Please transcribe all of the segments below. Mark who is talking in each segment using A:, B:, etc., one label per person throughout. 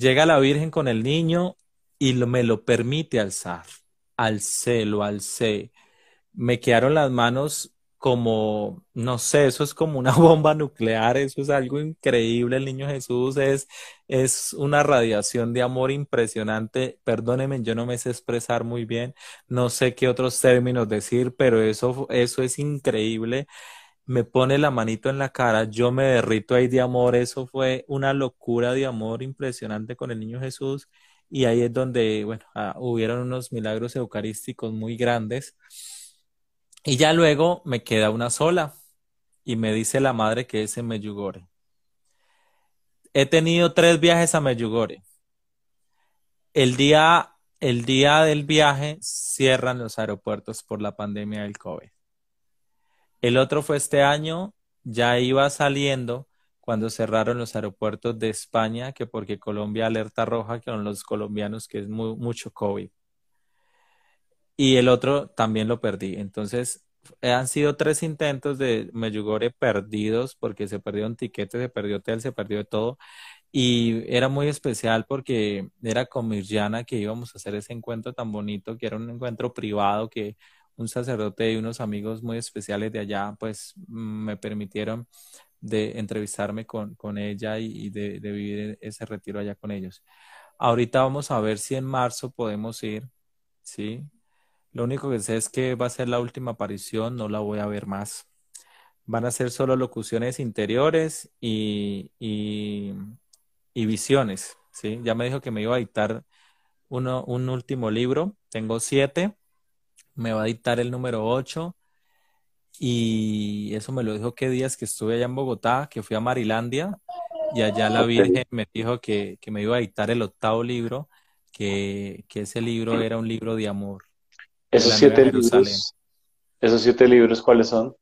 A: Llega la Virgen con el niño y me lo permite alzar. Alcé, lo alcé. Me quedaron las manos como, no sé, eso es como una bomba nuclear, eso es algo increíble, el niño Jesús es, es una radiación de amor impresionante, Perdóneme, yo no me sé expresar muy bien, no sé qué otros términos decir, pero eso, eso es increíble me pone la manito en la cara, yo me derrito ahí de amor, eso fue una locura de amor impresionante con el niño Jesús y ahí es donde, bueno, ah, hubieron unos milagros eucarísticos muy grandes y ya luego me queda una sola y me dice la madre que es en Meyugore. He tenido tres viajes a Meyugore. El día, el día del viaje cierran los aeropuertos por la pandemia del COVID el otro fue este año, ya iba saliendo cuando cerraron los aeropuertos de España, que porque Colombia alerta roja con los colombianos, que es mucho COVID. Y el otro también lo perdí. Entonces, han sido tres intentos de Meyugore perdidos, porque se perdió un tiquete, se perdió hotel, se perdió todo. Y era muy especial porque era con Mirjana que íbamos a hacer ese encuentro tan bonito, que era un encuentro privado que un sacerdote y unos amigos muy especiales de allá, pues mm, me permitieron de entrevistarme con, ella y, de, vivir ese retiro allá con ellos. Ahorita vamos a ver si en marzo podemos ir, ¿sí? Lo único que sé es que va a ser la última aparición, no la voy a ver más. Van a ser solo locuciones interiores y, y, visiones, ¿sí? Ya me dijo que me iba a editar un último libro, tengo siete, me va a dictar el número 8. Y eso me lo dijo qué días que estuve allá en Bogotá, que fui a Marilandia, y allá la Virgen me dijo que, me iba a dictar el octavo libro, que, ese libro era un libro de amor.
B: Esos siete libros, esos siete libros, ¿cuáles son?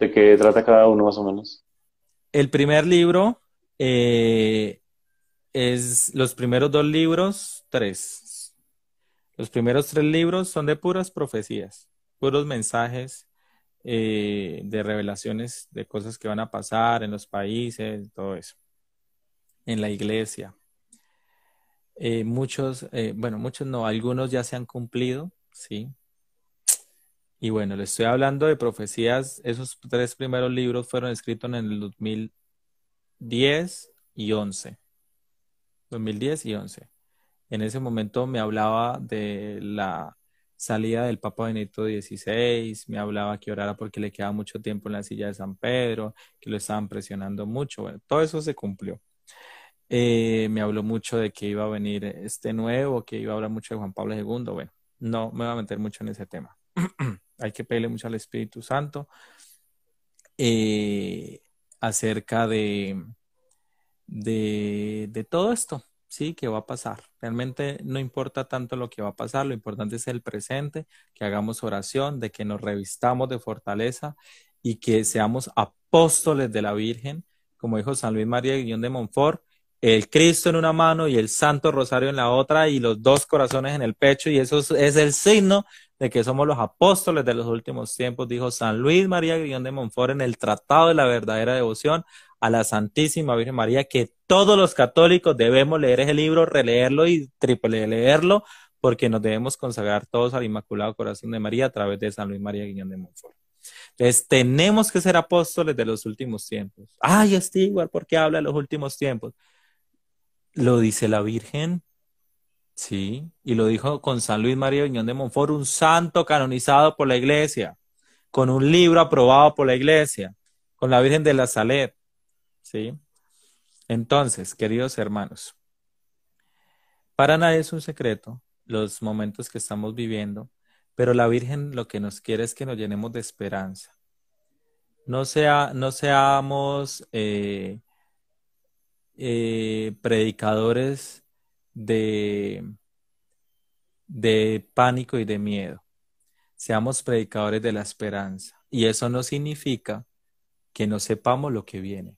B: ¿De qué trata cada uno más o menos?
A: El primer libro eh, es los primeros dos libros, tres, los primeros tres libros son de puras profecías, puros mensajes eh, de revelaciones de cosas que van a pasar en los países, todo eso, en la iglesia. Eh, muchos, eh, bueno, muchos no, algunos ya se han cumplido, ¿sí? Y bueno, le estoy hablando de profecías, esos tres primeros libros fueron escritos en el 2010 y 11. 2010 y 11 en ese momento me hablaba de la salida del Papa Benito XVI, me hablaba que orara porque le quedaba mucho tiempo en la silla de San Pedro, que lo estaban presionando mucho. Bueno, todo eso se cumplió. Eh, me habló mucho de que iba a venir este nuevo, que iba a hablar mucho de Juan Pablo II. Bueno, no me voy a meter mucho en ese tema. Hay que pedirle mucho al Espíritu Santo eh, acerca de, de todo esto. ¿sí? ¿qué va a pasar. Realmente no importa tanto lo que va a pasar, lo importante es el presente, que hagamos oración, de que nos revistamos de fortaleza y que seamos apóstoles de la Virgen, como dijo San Luis María Guión de Montfort, el Cristo en una mano y el Santo Rosario en la otra y los dos corazones en el pecho y eso es el signo de que somos los apóstoles de los últimos tiempos, dijo San Luis María Guión de Montfort en el Tratado de la Verdadera Devoción a la Santísima Virgen María, que todos los católicos debemos leer ese libro, releerlo y triple leerlo, porque nos debemos consagrar todos al Inmaculado Corazón de María a través de San Luis María Guiñón de Montfort. Entonces, tenemos que ser apóstoles de los últimos tiempos. Ay, es ¿por qué habla de los últimos tiempos? Lo dice la Virgen, sí, y lo dijo con San Luis María Guiñón de Monfort, un santo canonizado por la Iglesia, con un libro aprobado por la Iglesia, con la Virgen de la Salet. ¿sí? Entonces, queridos hermanos, para nadie es un secreto los momentos que estamos viviendo, pero la Virgen lo que nos quiere es que nos llenemos de esperanza. No, sea, no seamos eh, eh, predicadores de, de pánico y de miedo. Seamos predicadores de la esperanza. Y eso no significa que no sepamos lo que viene.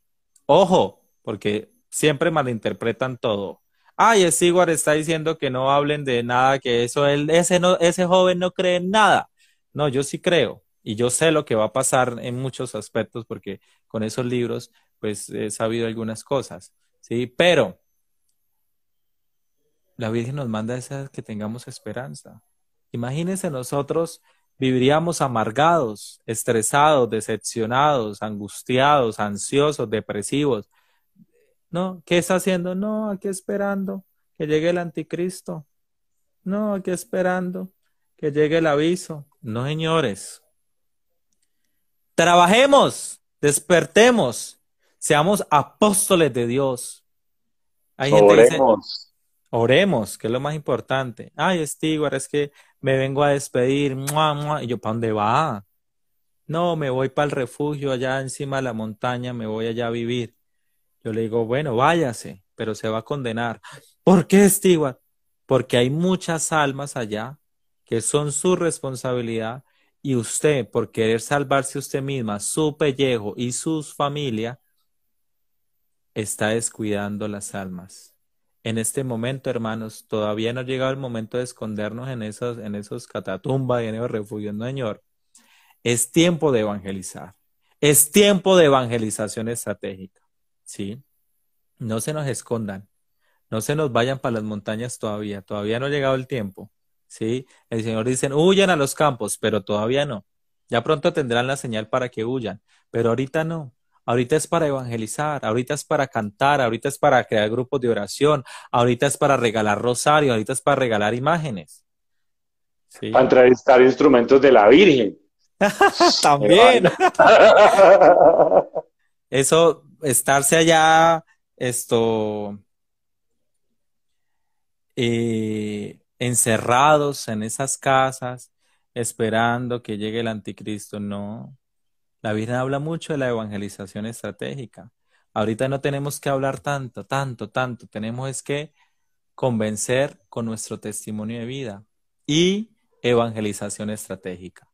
A: Ojo, porque siempre malinterpretan todo. Ay, ah, igual está diciendo que no hablen de nada, que eso él, ese, no, ese joven no cree en nada. No, yo sí creo y yo sé lo que va a pasar en muchos aspectos porque con esos libros pues he sabido algunas cosas, ¿sí? Pero la Virgen nos manda esa que tengamos esperanza. Imagínense nosotros viviríamos amargados, estresados, decepcionados, angustiados, ansiosos, depresivos. No, ¿qué está haciendo? No, aquí esperando que llegue el anticristo. No, aquí esperando que llegue el aviso. No, señores. Trabajemos, despertemos, seamos apóstoles de Dios. Hay gente que dice, Oremos, que es lo más importante. Ay, Stewart, es que me vengo a despedir. Mua, Y yo, ¿para dónde va? No, me voy para el refugio allá encima de la montaña, me voy allá a vivir. Yo le digo, bueno, váyase, pero se va a condenar. ¿Por qué, Stewart? Porque hay muchas almas allá que son su responsabilidad y usted, por querer salvarse usted misma, su pellejo y su familia, está descuidando las almas en este momento, hermanos, todavía no ha llegado el momento de escondernos en esos, en esos catatumbas y en esos refugios, no, Señor. Es tiempo de evangelizar. Es tiempo de evangelización estratégica. ¿Sí? No se nos escondan. No se nos vayan para las montañas todavía. Todavía no ha llegado el tiempo. ¿Sí? El Señor dice, huyan a los campos, pero todavía no. Ya pronto tendrán la señal para que huyan, pero ahorita no ahorita es para evangelizar, ahorita es para cantar, ahorita es para crear grupos de oración, ahorita es para regalar rosarios, ahorita es para regalar imágenes. Para
B: entrevistar instrumentos de la Virgen. También.
A: Eso, estarse allá, esto, eh, encerrados en esas casas, esperando que llegue el anticristo, no. La Biblia habla mucho de la evangelización estratégica. Ahorita no tenemos que hablar tanto, tanto, tanto. Tenemos es que convencer con nuestro testimonio de vida y evangelización estratégica.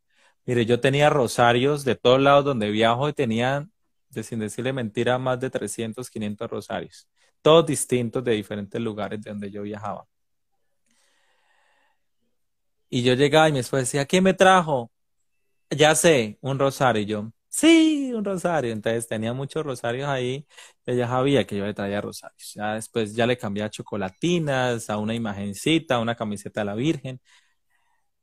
A: Mire, yo tenía rosarios de todos lados donde viajo y tenían, sin decirle mentira, más de 300, 500 rosarios. Todos distintos de diferentes lugares de donde yo viajaba. Y yo llegaba y mi esposa decía, ¿quién me trajo? Ya sé, un rosario. Y yo, Sí, un rosario. Entonces tenía muchos rosarios ahí. Ella sabía que yo le traía rosarios. Ya después ya le cambié a chocolatinas, a una imagencita, a una camiseta de la Virgen.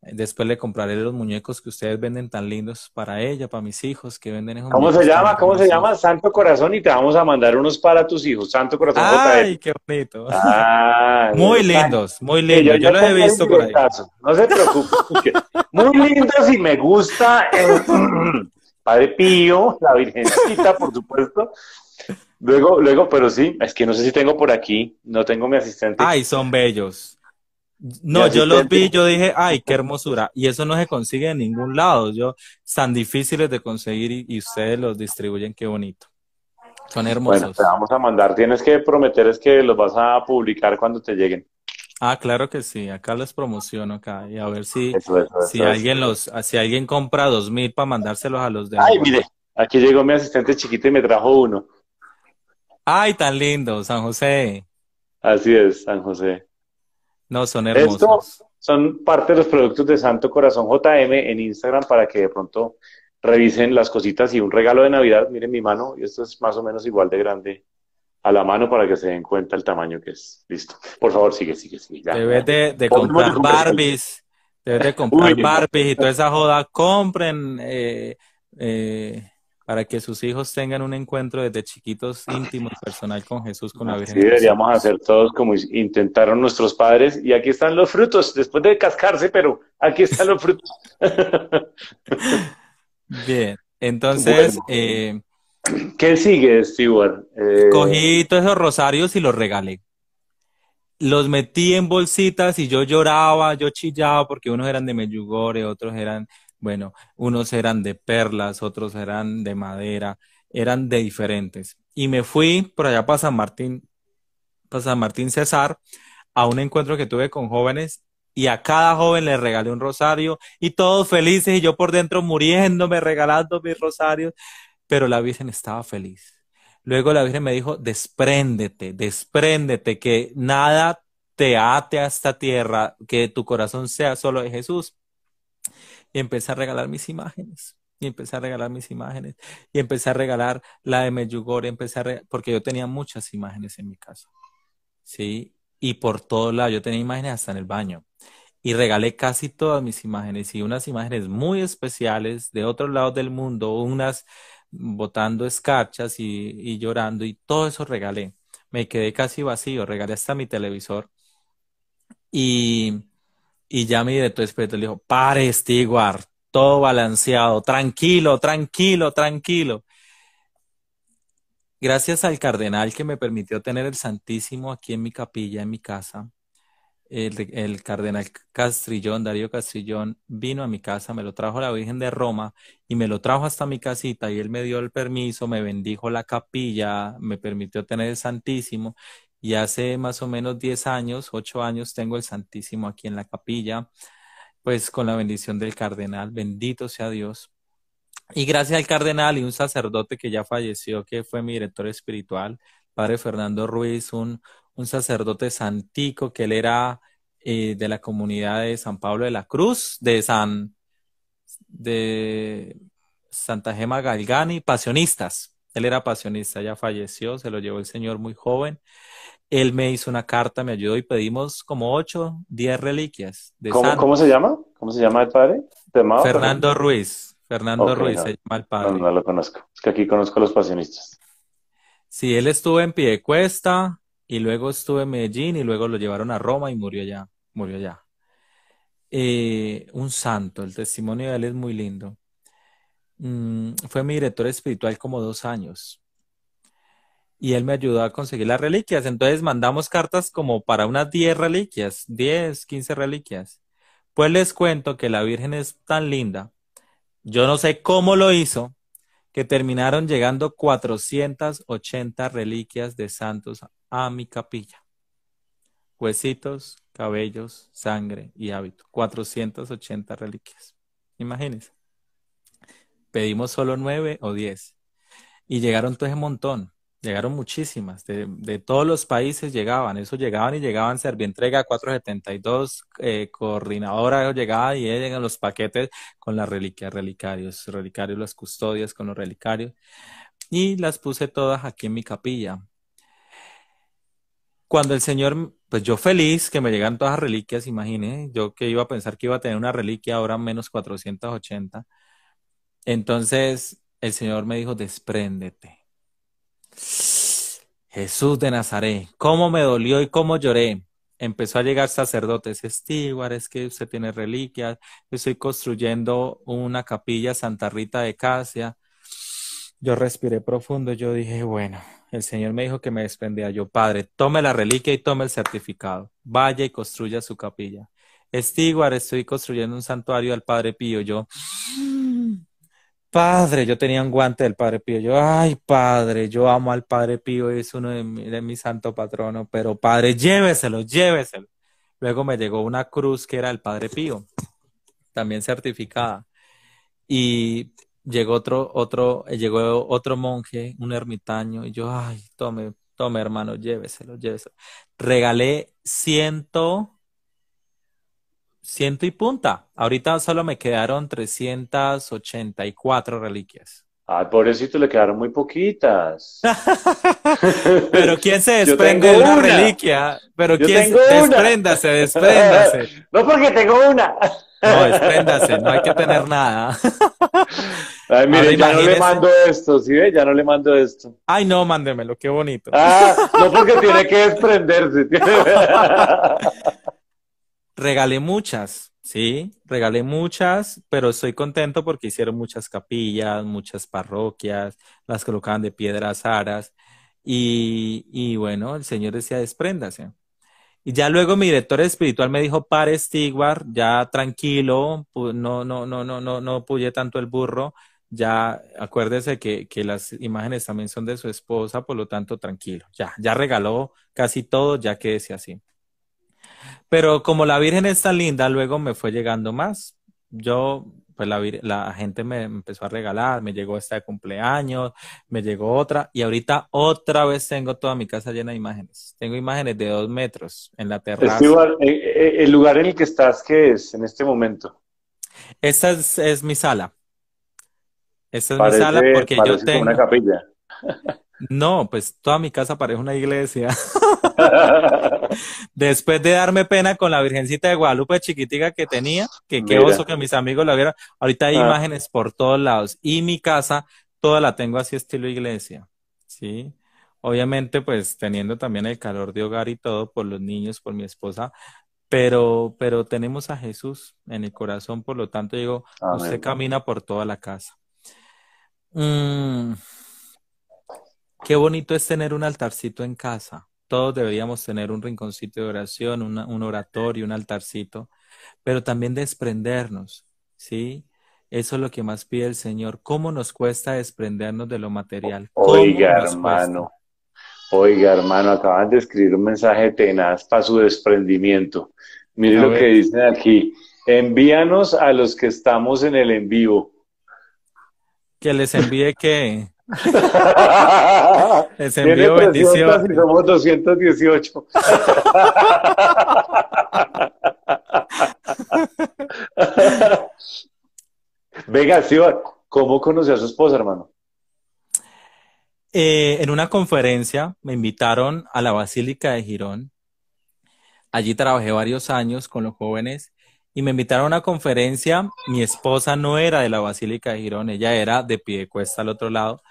A: Después le compraré los muñecos que ustedes venden tan lindos para ella, para mis hijos que venden. ¿Cómo se llama? ¿Cómo se llama?
B: Santo Corazón y te vamos a mandar unos para tus hijos. Santo Corazón. E Ay,
A: qué bonito.
B: Ah, muy lindos, muy lindos. yo, los he visto por ahí. No se preocupe. muy lindos y me gusta. El... Padre Pío, la Virgencita, por supuesto. Luego, luego, pero sí, es que no sé si tengo por aquí, no tengo mi asistente. Ay, son bellos.
A: No, yo los vi, yo dije, ay, qué hermosura. Y eso no se consigue en ningún lado. Yo, tan difíciles de conseguir y, ustedes los
B: distribuyen, qué bonito. Son hermosos. Bueno, te vamos a mandar. Tienes que prometer que los vas a publicar cuando te lleguen.
A: Ah, claro que sí, acá les promociono acá y a ver si, si alguien los, ah, si alguien compra dos mil para mandárselos a los demás. Ay, mire,
B: aquí llegó mi asistente chiquito y me trajo uno.
A: Ay, tan lindo, San José.
B: Así es, San José. No, son hermosos. Estos son parte de los productos de Santo Corazón JM en Instagram para que de pronto revisen las cositas y un regalo de Navidad. Miren mi mano, y esto es más o menos igual de grande a la mano para que se den cuenta el tamaño que es. Listo. Por favor, sigue, sigue, sigue. de, comprar Barbies.
A: Debes de comprar Barbies y toda esa joda. Compren eh, eh, para que sus hijos tengan un encuentro desde chiquitos íntimos, personal con Jesús, con la Virgen. Sí, deberíamos
B: hacer todos como intentaron nuestros padres. Y aquí están los frutos, después de cascarse, pero aquí están los frutos.
A: Bien,
B: entonces... Eh, ¿Qué sigue, Stewart? Eh, Cogí
A: todos esos rosarios y los regalé. Los metí en bolsitas y yo lloraba, yo chillaba porque unos eran de Meyugore, otros eran, bueno, unos eran de perlas, otros eran de madera, eran de diferentes. Y me fui por allá para San Martín, para San Martín César a un encuentro que tuve con jóvenes y a cada joven le regalé un rosario y todos felices y yo por dentro muriéndome regalando mis rosarios pero la Virgen estaba feliz. Luego la Virgen me dijo, despréndete, despréndete, que nada te ate a esta tierra, que tu corazón sea solo de Jesús. Y empecé a regalar mis imágenes, y empecé a regalar mis imágenes, y empecé a regalar la de Medjugorje, empecé porque yo tenía muchas imágenes en mi casa, ¿sí? Y por todos lados, yo tenía imágenes hasta en el baño. Y regalé casi todas mis imágenes, y unas imágenes muy especiales de otros lados del mundo, unas botando escarchas y, llorando y todo eso regalé. Me quedé casi vacío, regalé hasta mi televisor. Y, y ya mi director espiritual dijo, pare, Stiguar, todo balanceado, tranquilo, tranquilo, tranquilo. Gracias al cardenal que me permitió tener el Santísimo aquí en mi capilla, en mi casa, el, cardenal Castrillón, Darío Castrillón, vino a mi casa, me lo trajo la Virgen de Roma y me lo trajo hasta mi casita y él me dio el permiso, me bendijo la capilla, me permitió tener el Santísimo y hace más o menos 10 años, 8 años tengo el Santísimo aquí en la capilla, pues con la bendición del cardenal, bendito sea Dios. Y gracias al cardenal y un sacerdote que ya falleció, que fue mi director espiritual, padre Fernando Ruiz, un un sacerdote santico, que él era eh, de la comunidad de San Pablo de la Cruz, de San de Santa Gema Galgani, pasionistas. Él era pasionista, ya falleció, se lo llevó el Señor muy joven. Él me hizo una carta, me ayudó y pedimos como ocho, diez reliquias. De ¿Cómo, se llama?
B: ¿Cómo se llama el padre? Fernando Ruiz.
A: Fernando Ruiz se
B: llama el padre. No, lo conozco. Es que aquí conozco a los pasionistas.
A: Sí, él estuvo en Piedecuesta, y luego estuve en Medellín y luego lo llevaron a Roma y murió allá, murió allá. Eh, un santo, el testimonio de él es muy lindo. Mm, fue mi director espiritual como dos años y él me ayudó a conseguir las reliquias. Entonces mandamos cartas como para unas 10 reliquias, 10, 15 reliquias. Pues les cuento que la Virgen es tan linda. Yo no sé cómo lo hizo, que terminaron llegando 480 reliquias de santos a mi capilla. Huesitos, cabellos, sangre y hábito. 480 reliquias. Imagínense. Pedimos solo nueve o diez. Y llegaron todo ese montón. Llegaron muchísimas, de, todos los países llegaban, eso llegaban y llegaban Servientrega 472, eh, coordinadora llegaba y llegan los paquetes con las reliquias, relicarios, relicarios, las custodias con los relicarios, y las puse todas aquí en mi capilla. Cuando el Señor, pues yo feliz que me llegan todas las reliquias, imagine, yo que iba a pensar que iba a tener una reliquia ahora menos 480, entonces el Señor me dijo, despréndete Jesús de Nazaret, cómo me dolió y cómo lloré. Empezó a llegar sacerdotes, estiguar es que usted tiene reliquias, yo estoy construyendo una capilla Santa Rita de Casia. Yo respiré profundo, yo dije, bueno, el Señor me dijo que me desprendía. Yo, Padre, tome la reliquia y tome el certificado. Vaya y construya su capilla. Estiguar, estoy construyendo un santuario al Padre Pío. Yo, Padre, yo tenía un guante del Padre Pío. Yo, ay, Padre, yo amo al Padre Pío, es uno de mis mi santo patrono, pero Padre, lléveselo, lléveselo. Luego me llegó una cruz que era el Padre Pío, también certificada. Y llegó otro, otro, eh, llegó otro monje, un ermitaño, y yo, ay, tome, tome, hermano, lléveselo, lléveselo. Regalé
B: ciento
A: ciento y punta. Ahorita solo me quedaron 384 reliquias.
B: Ay, pobrecito, le quedaron muy poquitas. Pero quién se desprende una, reliquia.
A: Pero quién se... una. despréndase, despréndase.
B: no porque tengo una. No,
A: despréndase, no hay que tener nada. Ay, mire, ya no le mando
B: esto, ¿sí ve? Ya no le mando esto.
A: Ay, no, mándemelo, qué bonito. Ah, no porque tiene
B: que desprenderse
A: regalé muchas, sí, regalé muchas, pero estoy contento porque hicieron muchas capillas, muchas parroquias, las colocaban de piedras aras y, y bueno, el Señor decía, despréndase. Y ya luego mi director espiritual me dijo, pare Stiguar, ya tranquilo, no, no, no, no, no, no puye tanto el burro, ya acuérdese que, que, las imágenes también son de su esposa, por lo tanto, tranquilo, ya, ya regaló casi todo, ya que quédese así. Pero como la Virgen está linda, luego me fue llegando más. Yo, pues la, la gente me empezó a regalar, me llegó esta de cumpleaños, me llegó otra, y ahorita otra vez tengo toda mi casa llena de imágenes. Tengo imágenes de dos metros en la terraza.
B: Eh, eh, el lugar en el que estás, ¿qué es en este momento?
A: Esta es, mi sala.
B: Esta es mi sala porque yo tengo... una capilla.
A: No, pues toda mi casa parece una iglesia. Después de darme pena con la Virgencita de Guadalupe chiquitica que tenía, que qué oso que mis amigos la vieron. Ahorita hay ah. imágenes por todos lados. Y mi casa, toda la tengo así estilo iglesia. Sí. Obviamente, pues teniendo también el calor de hogar y todo, por los niños, por mi esposa, pero, pero tenemos a Jesús en el corazón, por lo tanto, digo, usted camina por toda la casa. Mm, qué bonito es tener un altarcito en casa todos deberíamos tener un rinconcito de oración, un oratorio, un altarcito, pero también desprendernos, ¿sí? Eso es lo que más pide el Señor. ¿Cómo nos cuesta desprendernos de lo material? Oiga, hermano.
B: Oiga, hermano, acaban de escribir un mensaje tenaz para su desprendimiento. Mire lo que dicen aquí. Envíanos a los que estamos en el en vivo. Que les envíe que Les envío bendiciones. Y somos 218. Venga, ¿cómo conoció a su esposa, hermano?
A: Eh, en una conferencia me invitaron a la Basílica de Girón. Allí trabajé varios años con los jóvenes y me invitaron a una conferencia. Mi esposa no era de la Basílica de Girón, ella era de cuesta al otro lado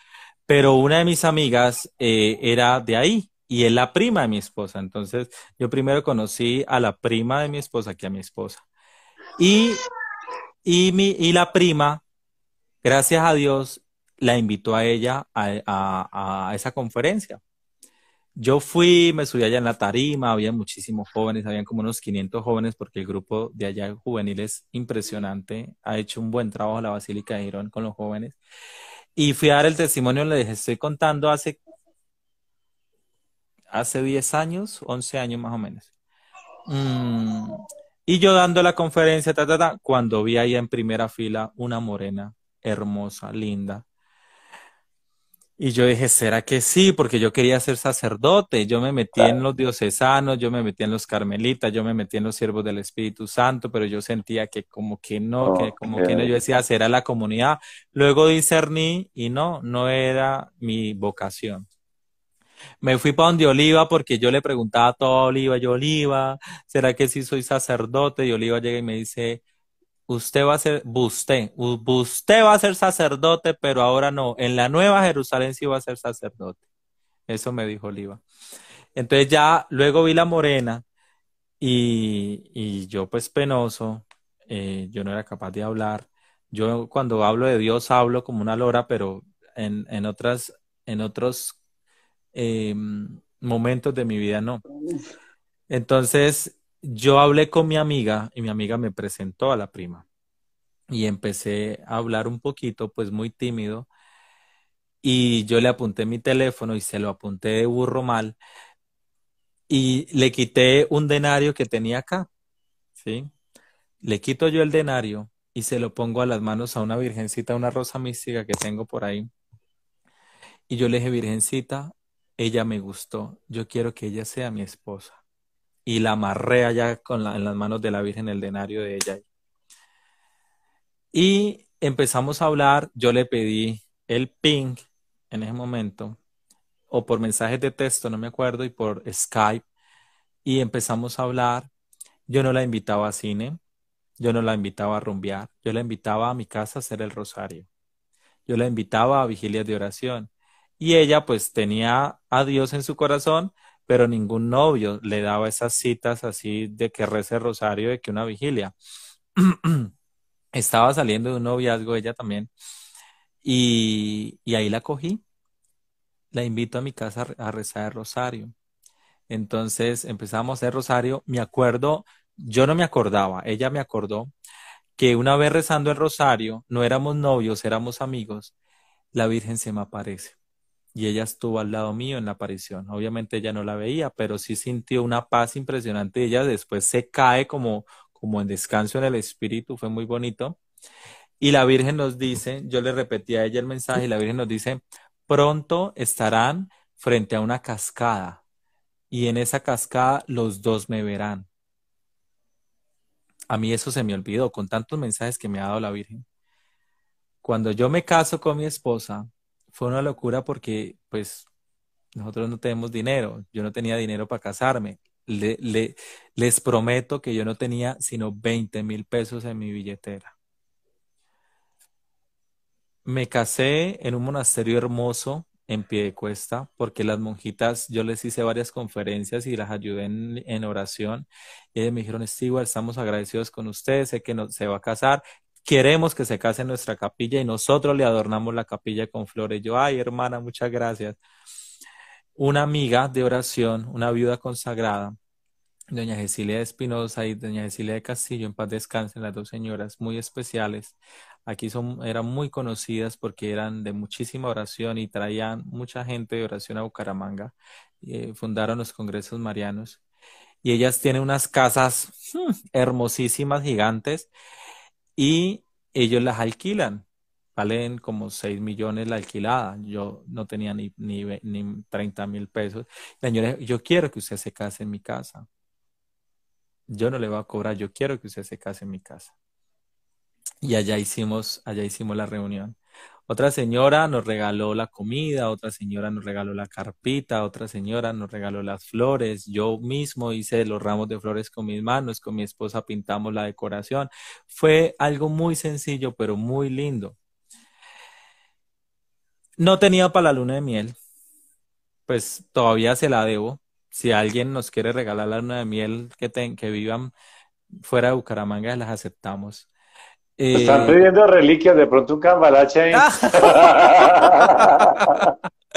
A: pero una de mis amigas eh, era de ahí y es la prima de mi esposa. Entonces, yo primero conocí a la prima de mi esposa que a mi esposa. Y, y, mi, la prima, gracias a Dios, la invitó a ella a, esa conferencia. Yo fui, me subí allá en la tarima, había muchísimos jóvenes, habían como unos 500 jóvenes porque el grupo de allá juvenil es impresionante, ha hecho un buen trabajo la Basílica de Girón con los jóvenes. Y fui a dar el testimonio, le dije, estoy contando hace, hace 10 años, 11 años más o menos.
B: Mm,
A: y yo dando la conferencia, cuando vi ahí en primera fila una morena hermosa, linda, y yo dije, ¿será que sí? Porque yo quería ser sacerdote. Yo me metí en los diocesanos, yo me metí en los carmelitas, yo me metí en los siervos del Espíritu Santo, pero yo sentía que como que no, que como que no. Yo decía, será la comunidad. Luego discerní y no, no era mi vocación. Me fui para donde Oliva porque yo le preguntaba a toda Oliva, yo Oliva, ¿será que sí soy sacerdote? Y Oliva llega y me dice, Usted va a ser, usted, usted va a ser sacerdote, pero ahora no. En la nueva Jerusalén sí va a ser sacerdote. Eso me dijo Oliva. Entonces ya luego vi la morena y, yo pues penoso, eh, yo no era capaz de hablar. Yo cuando hablo de Dios hablo como una lora, pero en, otras, en otros em, momentos de mi vida no. Entonces yo hablé con mi amiga y mi amiga me presentó a la prima y empecé a hablar un poquito, pues muy tímido, y yo le apunté mi teléfono y se lo apunté de burro mal y le quité un denario que tenía acá, ¿sí? Le quito yo el denario y se lo pongo a las manos a una virgencita, una rosa mística que tengo por ahí. Y yo le dije, virgencita, ella me gustó, yo quiero que ella sea mi esposa y la amarré allá con en las manos de la Virgen el denario de ella. Y empezamos a hablar, yo le pedí el ping en ese momento, o por mensajes de texto, no me acuerdo, y por Skype, y empezamos a hablar. Yo no la invitaba a cine, yo no la invitaba a rumbear, yo la invitaba a mi casa a hacer el rosario, yo la invitaba a vigilias de oración, y ella pues tenía a Dios en su corazón, pero ningún novio le daba esas citas así de que rece rosario, de que una vigilia. Estaba saliendo de un noviazgo ella también y, ahí la cogí. La invito a mi casa a rezar el rosario. Entonces empezamos a hacer rosario. Me acuerdo, yo no me acordaba, ella me acordó que una vez rezando el rosario, no éramos novios, éramos amigos, la Virgen se me aparece y ella estuvo al lado mío en la aparición. Obviamente ella no la veía, pero sí sintió una paz impresionante. Ella después se cae como, como en descanso en el espíritu, fue muy bonito. Y la Virgen nos dice, yo le repetí a ella el mensaje y la Virgen nos dice, pronto estarán frente a una cascada y en esa cascada los dos me verán. A mí eso se me olvidó con tantos mensajes que me ha dado la Virgen. Cuando yo me caso con mi esposa, fue una locura porque pues nosotros no tenemos dinero, yo no tenía dinero para casarme. Le, les prometo que yo no tenía sino 20 mil pesos en mi billetera. Me casé en un monasterio hermoso en pie de cuesta, porque las monjitas, yo les hice varias conferencias y las ayudé en, oración. Y ellas me dijeron, Stewart, estamos agradecidos con usted, sé que se va a casar, queremos que se case en nuestra capilla y nosotros le adornamos la capilla con flores. Yo, ay, hermana, muchas gracias. Una amiga de oración, una viuda consagrada, doña Cecilia de Espinosa y doña Cecilia de Castillo, en paz descansen las dos señoras, muy especiales. Aquí son, eran muy conocidas porque eran de muchísima oración y traían mucha gente de oración a Bucaramanga. y eh, fundaron los congresos marianos y ellas tienen unas casas hmm, hermosísimas, gigantes y ellos las alquilan. Valen como 6 millones la alquilada. Yo no tenía ni, ni, ni 30 mil pesos. señores yo quiero que usted se case en mi casa. Yo no le voy a cobrar, yo quiero que usted se case en mi casa. Y allá hicimos, allá hicimos la reunión. Otra señora nos regaló la comida, otra señora nos regaló la carpita, otra señora nos regaló las flores. Yo mismo hice los ramos de flores con mis manos, con mi esposa pintamos la decoración. Fue algo muy sencillo, pero muy lindo. No tenía para la luna de miel, pues todavía se la debo. Si alguien nos quiere regalar la luna de miel que, que vivan fuera de Bucaramanga, las aceptamos. Están eh,
B: pidiendo reliquias, de pronto un cambalache ahí. Ah.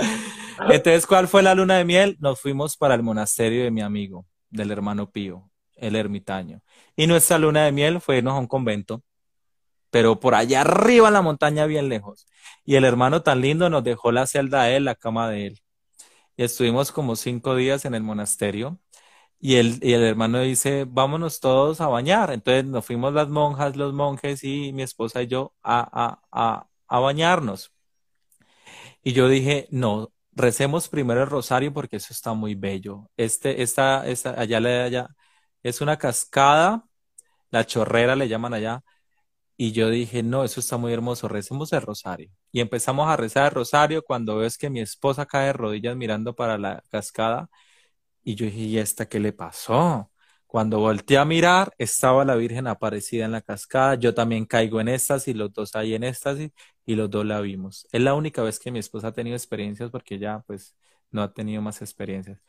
A: Entonces, ¿cuál fue la luna de miel? Nos fuimos para el monasterio de mi amigo, del hermano Pío, el ermitaño. Y nuestra luna de miel fue irnos a un convento, pero por allá arriba en la montaña, bien lejos. Y el hermano tan lindo nos dejó la celda de él, la cama de él. Y estuvimos como cinco días en el monasterio y el, el hermano dice, vámonos todos a bañar. Entonces nos fuimos las monjas, los monjes y mi esposa y yo a, a, a, bañarnos. Y yo dije, no, recemos primero el rosario porque eso está muy bello. Este, esta, esta, allá, allá, es una cascada, la chorrera le llaman allá. Y yo dije, no, eso está muy hermoso, recemos el rosario. Y empezamos a rezar el rosario cuando ves que mi esposa cae de rodillas mirando para la cascada y yo dije, ¿y esta qué le pasó? Cuando volteé a mirar, estaba la Virgen aparecida en la cascada. Yo también caigo en éxtasis, los dos ahí en éxtasis y los dos la vimos. Es la única vez que mi esposa ha tenido experiencias porque ya pues no ha tenido más experiencias.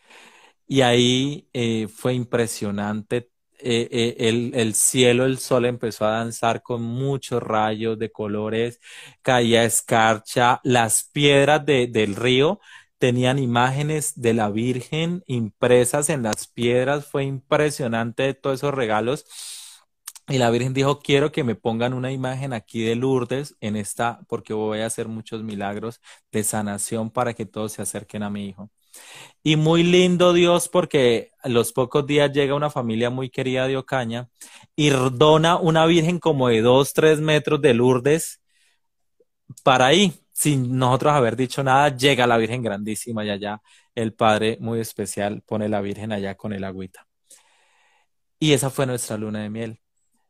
A: Y ahí eh, fue impresionante. Eh, eh, el, cielo, el sol empezó a danzar con muchos rayos de colores, caía escarcha, las piedras del río tenían imágenes de la Virgen impresas en las piedras, fue impresionante todos esos regalos. Y la Virgen dijo, quiero que me pongan una imagen aquí de Lourdes en esta, porque voy a hacer muchos milagros de sanación para que todos se acerquen a mi hijo. Y muy lindo Dios, porque a los pocos días llega una familia muy querida de Ocaña y dona una Virgen como de dos, tres metros de Lourdes para ahí, sin nosotros haber dicho nada, llega la Virgen Grandísima y allá el Padre muy especial pone la Virgen allá con el agüita. Y esa fue nuestra luna de miel.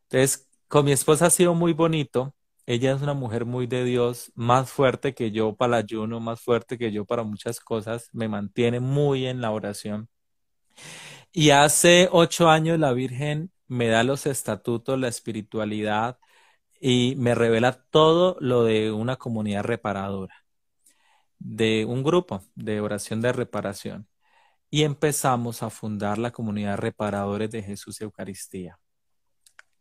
A: Entonces, con mi esposa ha sido muy bonito. Ella es una mujer muy de Dios, más fuerte que yo para el ayuno, más fuerte que yo para muchas cosas. Me mantiene muy en la oración. Y hace ocho años la Virgen me da los estatutos, la espiritualidad, y me revela todo lo de una comunidad reparadora, de un grupo de oración de reparación. Y empezamos a fundar la comunidad Reparadores de Jesús Eucaristía,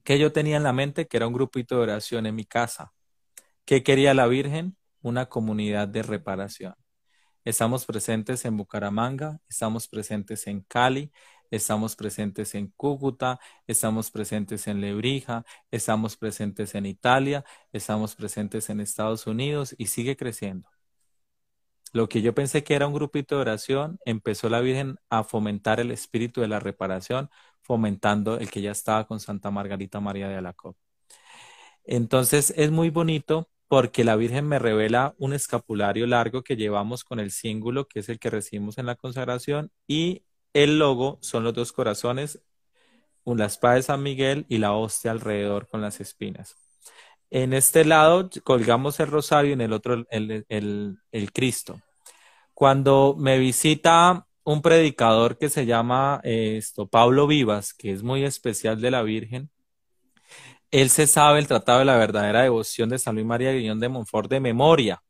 A: que yo tenía en la mente que era un grupito de oración en mi casa. que quería la Virgen? Una comunidad de reparación. Estamos presentes en Bucaramanga, estamos presentes en Cali, estamos presentes en Cúcuta, estamos presentes en Lebrija, estamos presentes en Italia, estamos presentes en Estados Unidos y sigue creciendo. Lo que yo pensé que era un grupito de oración, empezó la Virgen a fomentar el espíritu de la reparación, fomentando el que ya estaba con Santa Margarita María de Alacob. Entonces es muy bonito porque la Virgen me revela un escapulario largo que llevamos con el cíngulo, que es el que recibimos en la consagración, y el logo son los dos corazones, la espada de San Miguel y la hostia alrededor con las espinas. En este lado colgamos el rosario y en el otro el, Cristo. Cuando me visita un predicador que se llama esto, Pablo Vivas, que es muy especial de la Virgen, él se sabe el Tratado de la Verdadera Devoción de San Luis María Guillón de Monfort de memoria.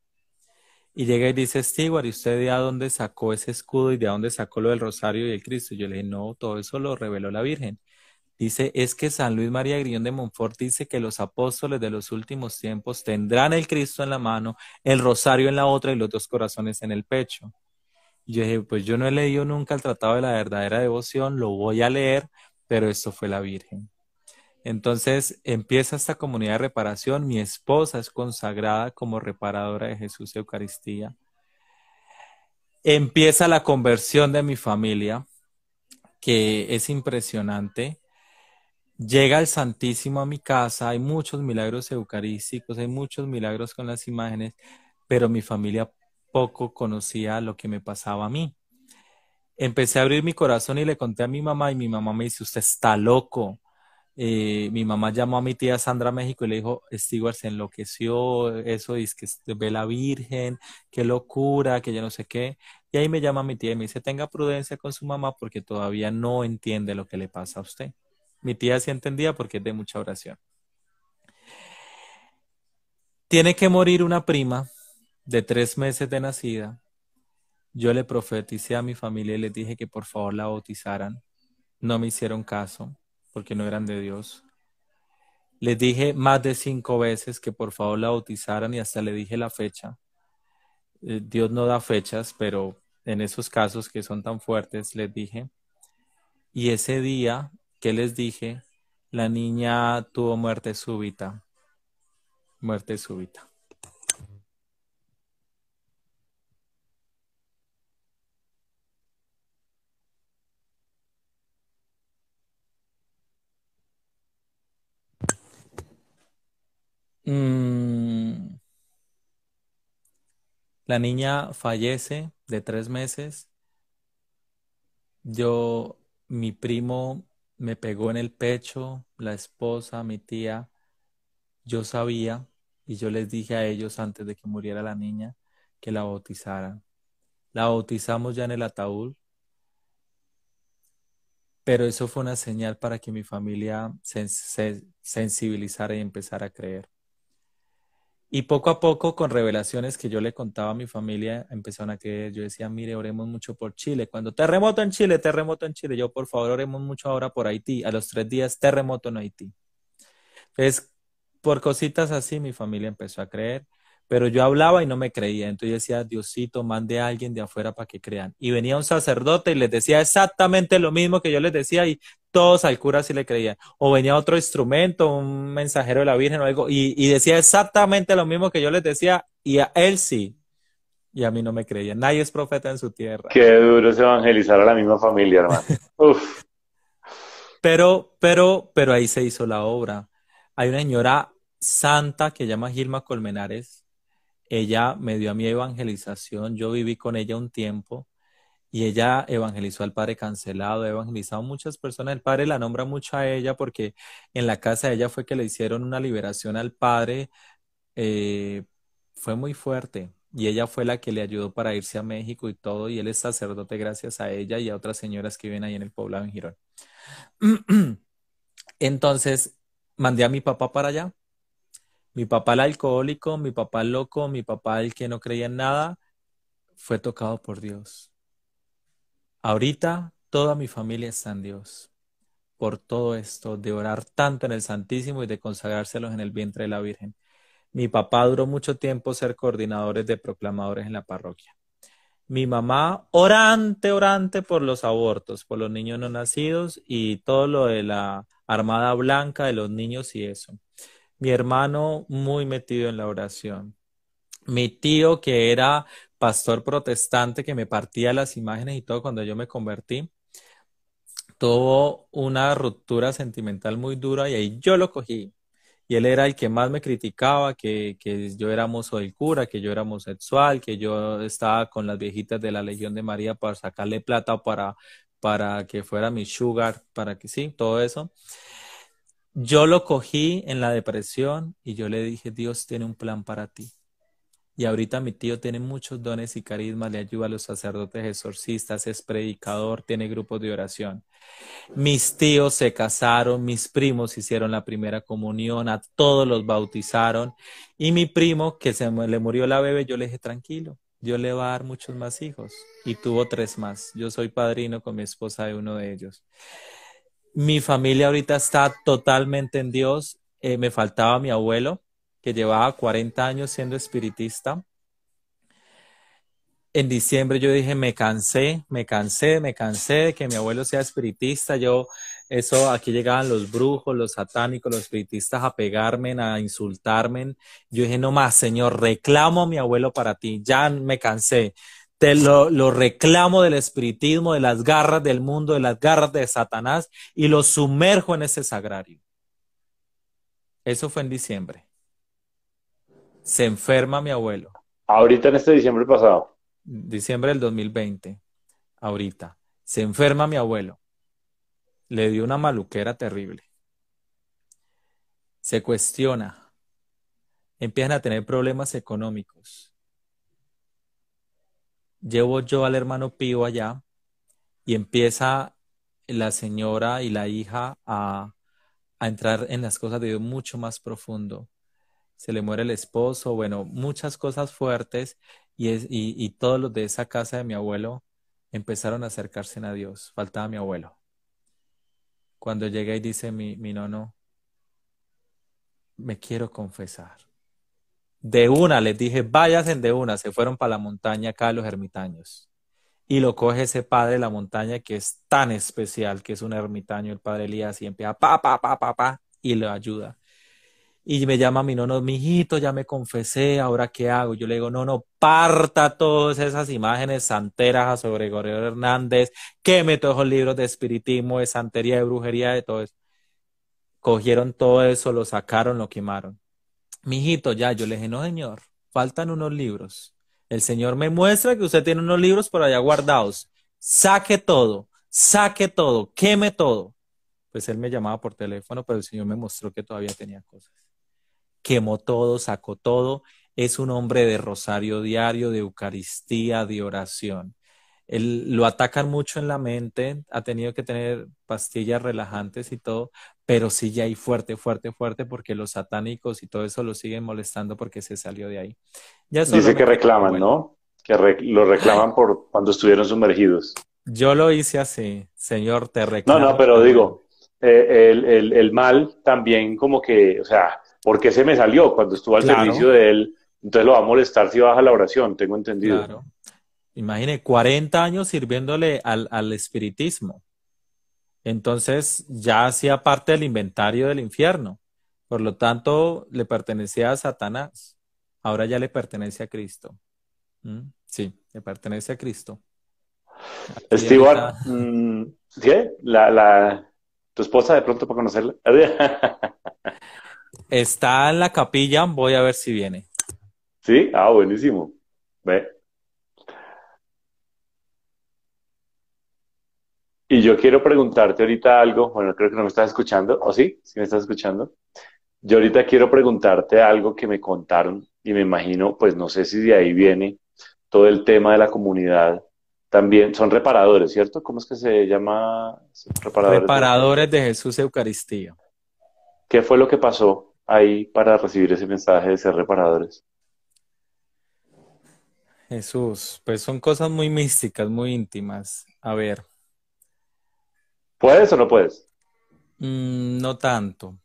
A: Y llega y dice, Stewart, ¿y usted de a dónde sacó ese escudo y de dónde sacó lo del rosario y el Cristo? yo le dije, no, todo eso lo reveló la Virgen. Dice, es que San Luis María Grillón de Montfort dice que los apóstoles de los últimos tiempos tendrán el Cristo en la mano, el rosario en la otra y los dos corazones en el pecho. yo dije, pues yo no he leído nunca el Tratado de la Verdadera Devoción, lo voy a leer, pero eso fue la Virgen. Entonces empieza esta comunidad de reparación. Mi esposa es consagrada como reparadora de Jesús Eucaristía. Empieza la conversión de mi familia, que es impresionante. Llega el Santísimo a mi casa, hay muchos milagros eucarísticos, hay muchos milagros con las imágenes, pero mi familia poco conocía lo que me pasaba a mí. Empecé a abrir mi corazón y le conté a mi mamá y mi mamá me dice, usted está loco, eh, mi mamá llamó a mi tía Sandra México y le dijo, Stewart se enloqueció, eso es que ve la Virgen, qué locura, que yo no sé qué. Y ahí me llama mi tía y me dice, tenga prudencia con su mamá porque todavía no entiende lo que le pasa a usted. Mi tía sí entendía porque es de mucha oración. Tiene que morir una prima de tres meses de nacida. Yo le profeticé a mi familia y les dije que por favor la bautizaran. No me hicieron caso porque no eran de Dios. Les dije más de cinco veces que por favor la bautizaran y hasta le dije la fecha. Eh, Dios no da fechas, pero en esos casos que son tan fuertes les dije. Y ese día que les dije, la niña tuvo muerte súbita. Muerte súbita. Mm. La niña fallece de tres meses. Yo, mi primo me pegó en el pecho, la esposa, mi tía. Yo sabía y yo les dije a ellos antes de que muriera la niña que la bautizaran. La bautizamos ya en el ataúd, pero eso fue una señal para que mi familia se sensibilizara y empezara a creer. Y poco a poco, con revelaciones que yo le contaba a mi familia, empezaron a creer. Yo decía, mire, oremos mucho por Chile. Cuando terremoto en Chile, terremoto en Chile. Yo, por favor, oremos mucho ahora por Haití. A los tres días, terremoto en Haití. Entonces, por cositas así, mi familia empezó a creer. Pero yo hablaba y no me creía. Entonces yo decía, Diosito, mande a alguien de afuera para que crean. Y venía un sacerdote y les decía exactamente lo mismo que yo les decía y todos al cura sí le creían. O venía otro instrumento, un mensajero de la Virgen o algo, y, decía exactamente lo mismo que yo les decía, y a él sí. Y a mí no me creía Nadie es profeta en su tierra.
B: Qué duro es evangelizar a la misma familia, hermano.
A: Pero, pero, pero ahí se hizo la obra. Hay una señora santa que llama Gilma Colmenares. Ella me dio a mi evangelización. Yo viví con ella un tiempo y ella evangelizó al padre cancelado, evangelizó evangelizado a muchas personas. El padre la nombra mucho a ella porque en la casa de ella fue que le hicieron una liberación al padre. Eh, fue muy fuerte y ella fue la que le ayudó para irse a México y todo. Y él es sacerdote gracias a ella y a otras señoras que viven ahí en el poblado en Girón. Entonces mandé a mi papá para allá. Mi papá el alcohólico, mi papá el loco, mi papá el que no creía en nada, fue tocado por Dios Ahorita toda mi familia está en Dios. Por todo esto, de orar tanto en el Santísimo y de consagrárselos en el vientre de la Virgen. Mi papá duró mucho tiempo ser coordinadores de proclamadores en la parroquia. Mi mamá, orante, orante por los abortos, por los niños no nacidos y todo lo de la Armada Blanca, de los niños y eso. Mi hermano muy metido en la oración. Mi tío que era pastor protestante que me partía las imágenes y todo cuando yo me convertí, tuvo una ruptura sentimental muy dura y ahí yo lo cogí. Y él era el que más me criticaba, que, yo era mozo del cura, que yo era homosexual, que yo estaba con las viejitas de la Legión de María para sacarle plata para, para que fuera mi sugar, para que sí, todo eso. Yo lo cogí en la depresión y yo le dije, Dios tiene un plan para ti. Y ahorita mi tío tiene muchos dones y carismas, le ayuda a los sacerdotes exorcistas, es predicador, tiene grupos de oración. Mis tíos se casaron, mis primos hicieron la primera comunión, a todos los bautizaron. Y mi primo, que se le murió la bebé, yo le dije, tranquilo, Dios le va a dar muchos más hijos. Y tuvo tres más. Yo soy padrino con mi esposa de uno de ellos. Mi familia ahorita está totalmente en Dios. Eh, me faltaba mi abuelo, que llevaba 40 años siendo espiritista. En diciembre yo dije, me cansé, me cansé, me cansé de que mi abuelo sea espiritista. Yo, eso, aquí llegaban los brujos, los satánicos, los espiritistas a pegarme, a insultarme. Yo dije, no más, Señor, reclamo a mi abuelo para ti. Ya me cansé. Te lo, reclamo del espiritismo, de las garras del mundo, de las garras de Satanás y lo sumerjo en ese sagrario. Eso fue en diciembre se enferma mi abuelo.
B: Ahorita en este diciembre pasado.
A: Diciembre del 2020. Ahorita. Se enferma mi abuelo. Le dio una maluquera terrible. Se cuestiona. Empiezan a tener problemas económicos. Llevo yo al hermano Pío allá y empieza la señora y la hija a, a entrar en las cosas de Dios mucho más profundo se le muere el esposo, bueno, muchas cosas fuertes y, todos los de esa casa de mi abuelo empezaron a acercarse a Dios, faltaba mi abuelo. Cuando llega y dice mi, mi nono, me quiero confesar. De una, les dije, váyanse de una, se fueron para la montaña acá de los ermitaños. Y lo coge ese padre de la montaña que es tan especial, que es un ermitaño, el padre Elías, y empieza ah, pa, pa, pa, pa, pa, y lo ayuda. Y me llama mi nono, mijito, ya me confesé, ¿ahora qué hago? Yo le digo, no, no, parta todas esas imágenes santeras sobre Gregorio Hernández, queme todos los libros de espiritismo, de santería, de brujería, de todo eso. Cogieron todo eso, lo sacaron, lo quemaron. Mijito, ya, yo le dije, no, señor, faltan unos libros. El Señor me muestra que usted tiene unos libros por allá guardados. Saque todo, saque todo, queme todo. Pues él me llamaba por teléfono, pero el Señor me mostró que todavía tenía cosas quemó todo, sacó todo. Es un hombre de rosario diario, de Eucaristía, de oración. lo atacan mucho en la mente, ha tenido que tener pastillas relajantes y todo, pero sigue ahí fuerte, fuerte, fuerte, porque los satánicos y todo eso lo siguen molestando porque se salió de ahí.
B: Dice que reclaman, ¿no? Que lo reclaman por cuando estuvieron sumergidos.
A: Yo lo hice así, señor, te reclamo. No, no, pero digo,
B: eh, el, el mal también como que, o sea, porque se me salió cuando estuvo al servicio de él, entonces lo va a molestar si baja la oración, tengo entendido. Claro.
A: Imagine, 40 años sirviéndole al, espiritismo. Entonces ya hacía parte del inventario del infierno. Por lo tanto, le pertenecía a Satanás. Ahora ya le pertenece a Cristo. ¿Mm? Sí, le pertenece a Cristo.
B: Esteban, mm, ¿sí? tu esposa de pronto para conocerla.
A: Está en la capilla, voy a ver si viene.
B: Sí, ah, buenísimo. Ve. Y yo quiero preguntarte ahorita algo, bueno, creo que no me estás escuchando, ¿o sí? ¿Sí me estás escuchando? Yo ahorita quiero preguntarte algo que me contaron y me imagino, pues no sé si de ahí viene todo el tema de la comunidad. También son reparadores, ¿cierto? ¿Cómo es que se llama? Reparadores, de Jesús
A: Eucaristía.
B: ¿Qué fue lo que pasó ahí para recibir ese mensaje de ser reparadores?
A: Jesús, pues son cosas muy místicas, muy íntimas. A ver.
B: ¿Puedes o no puedes?
A: Mm, no tanto.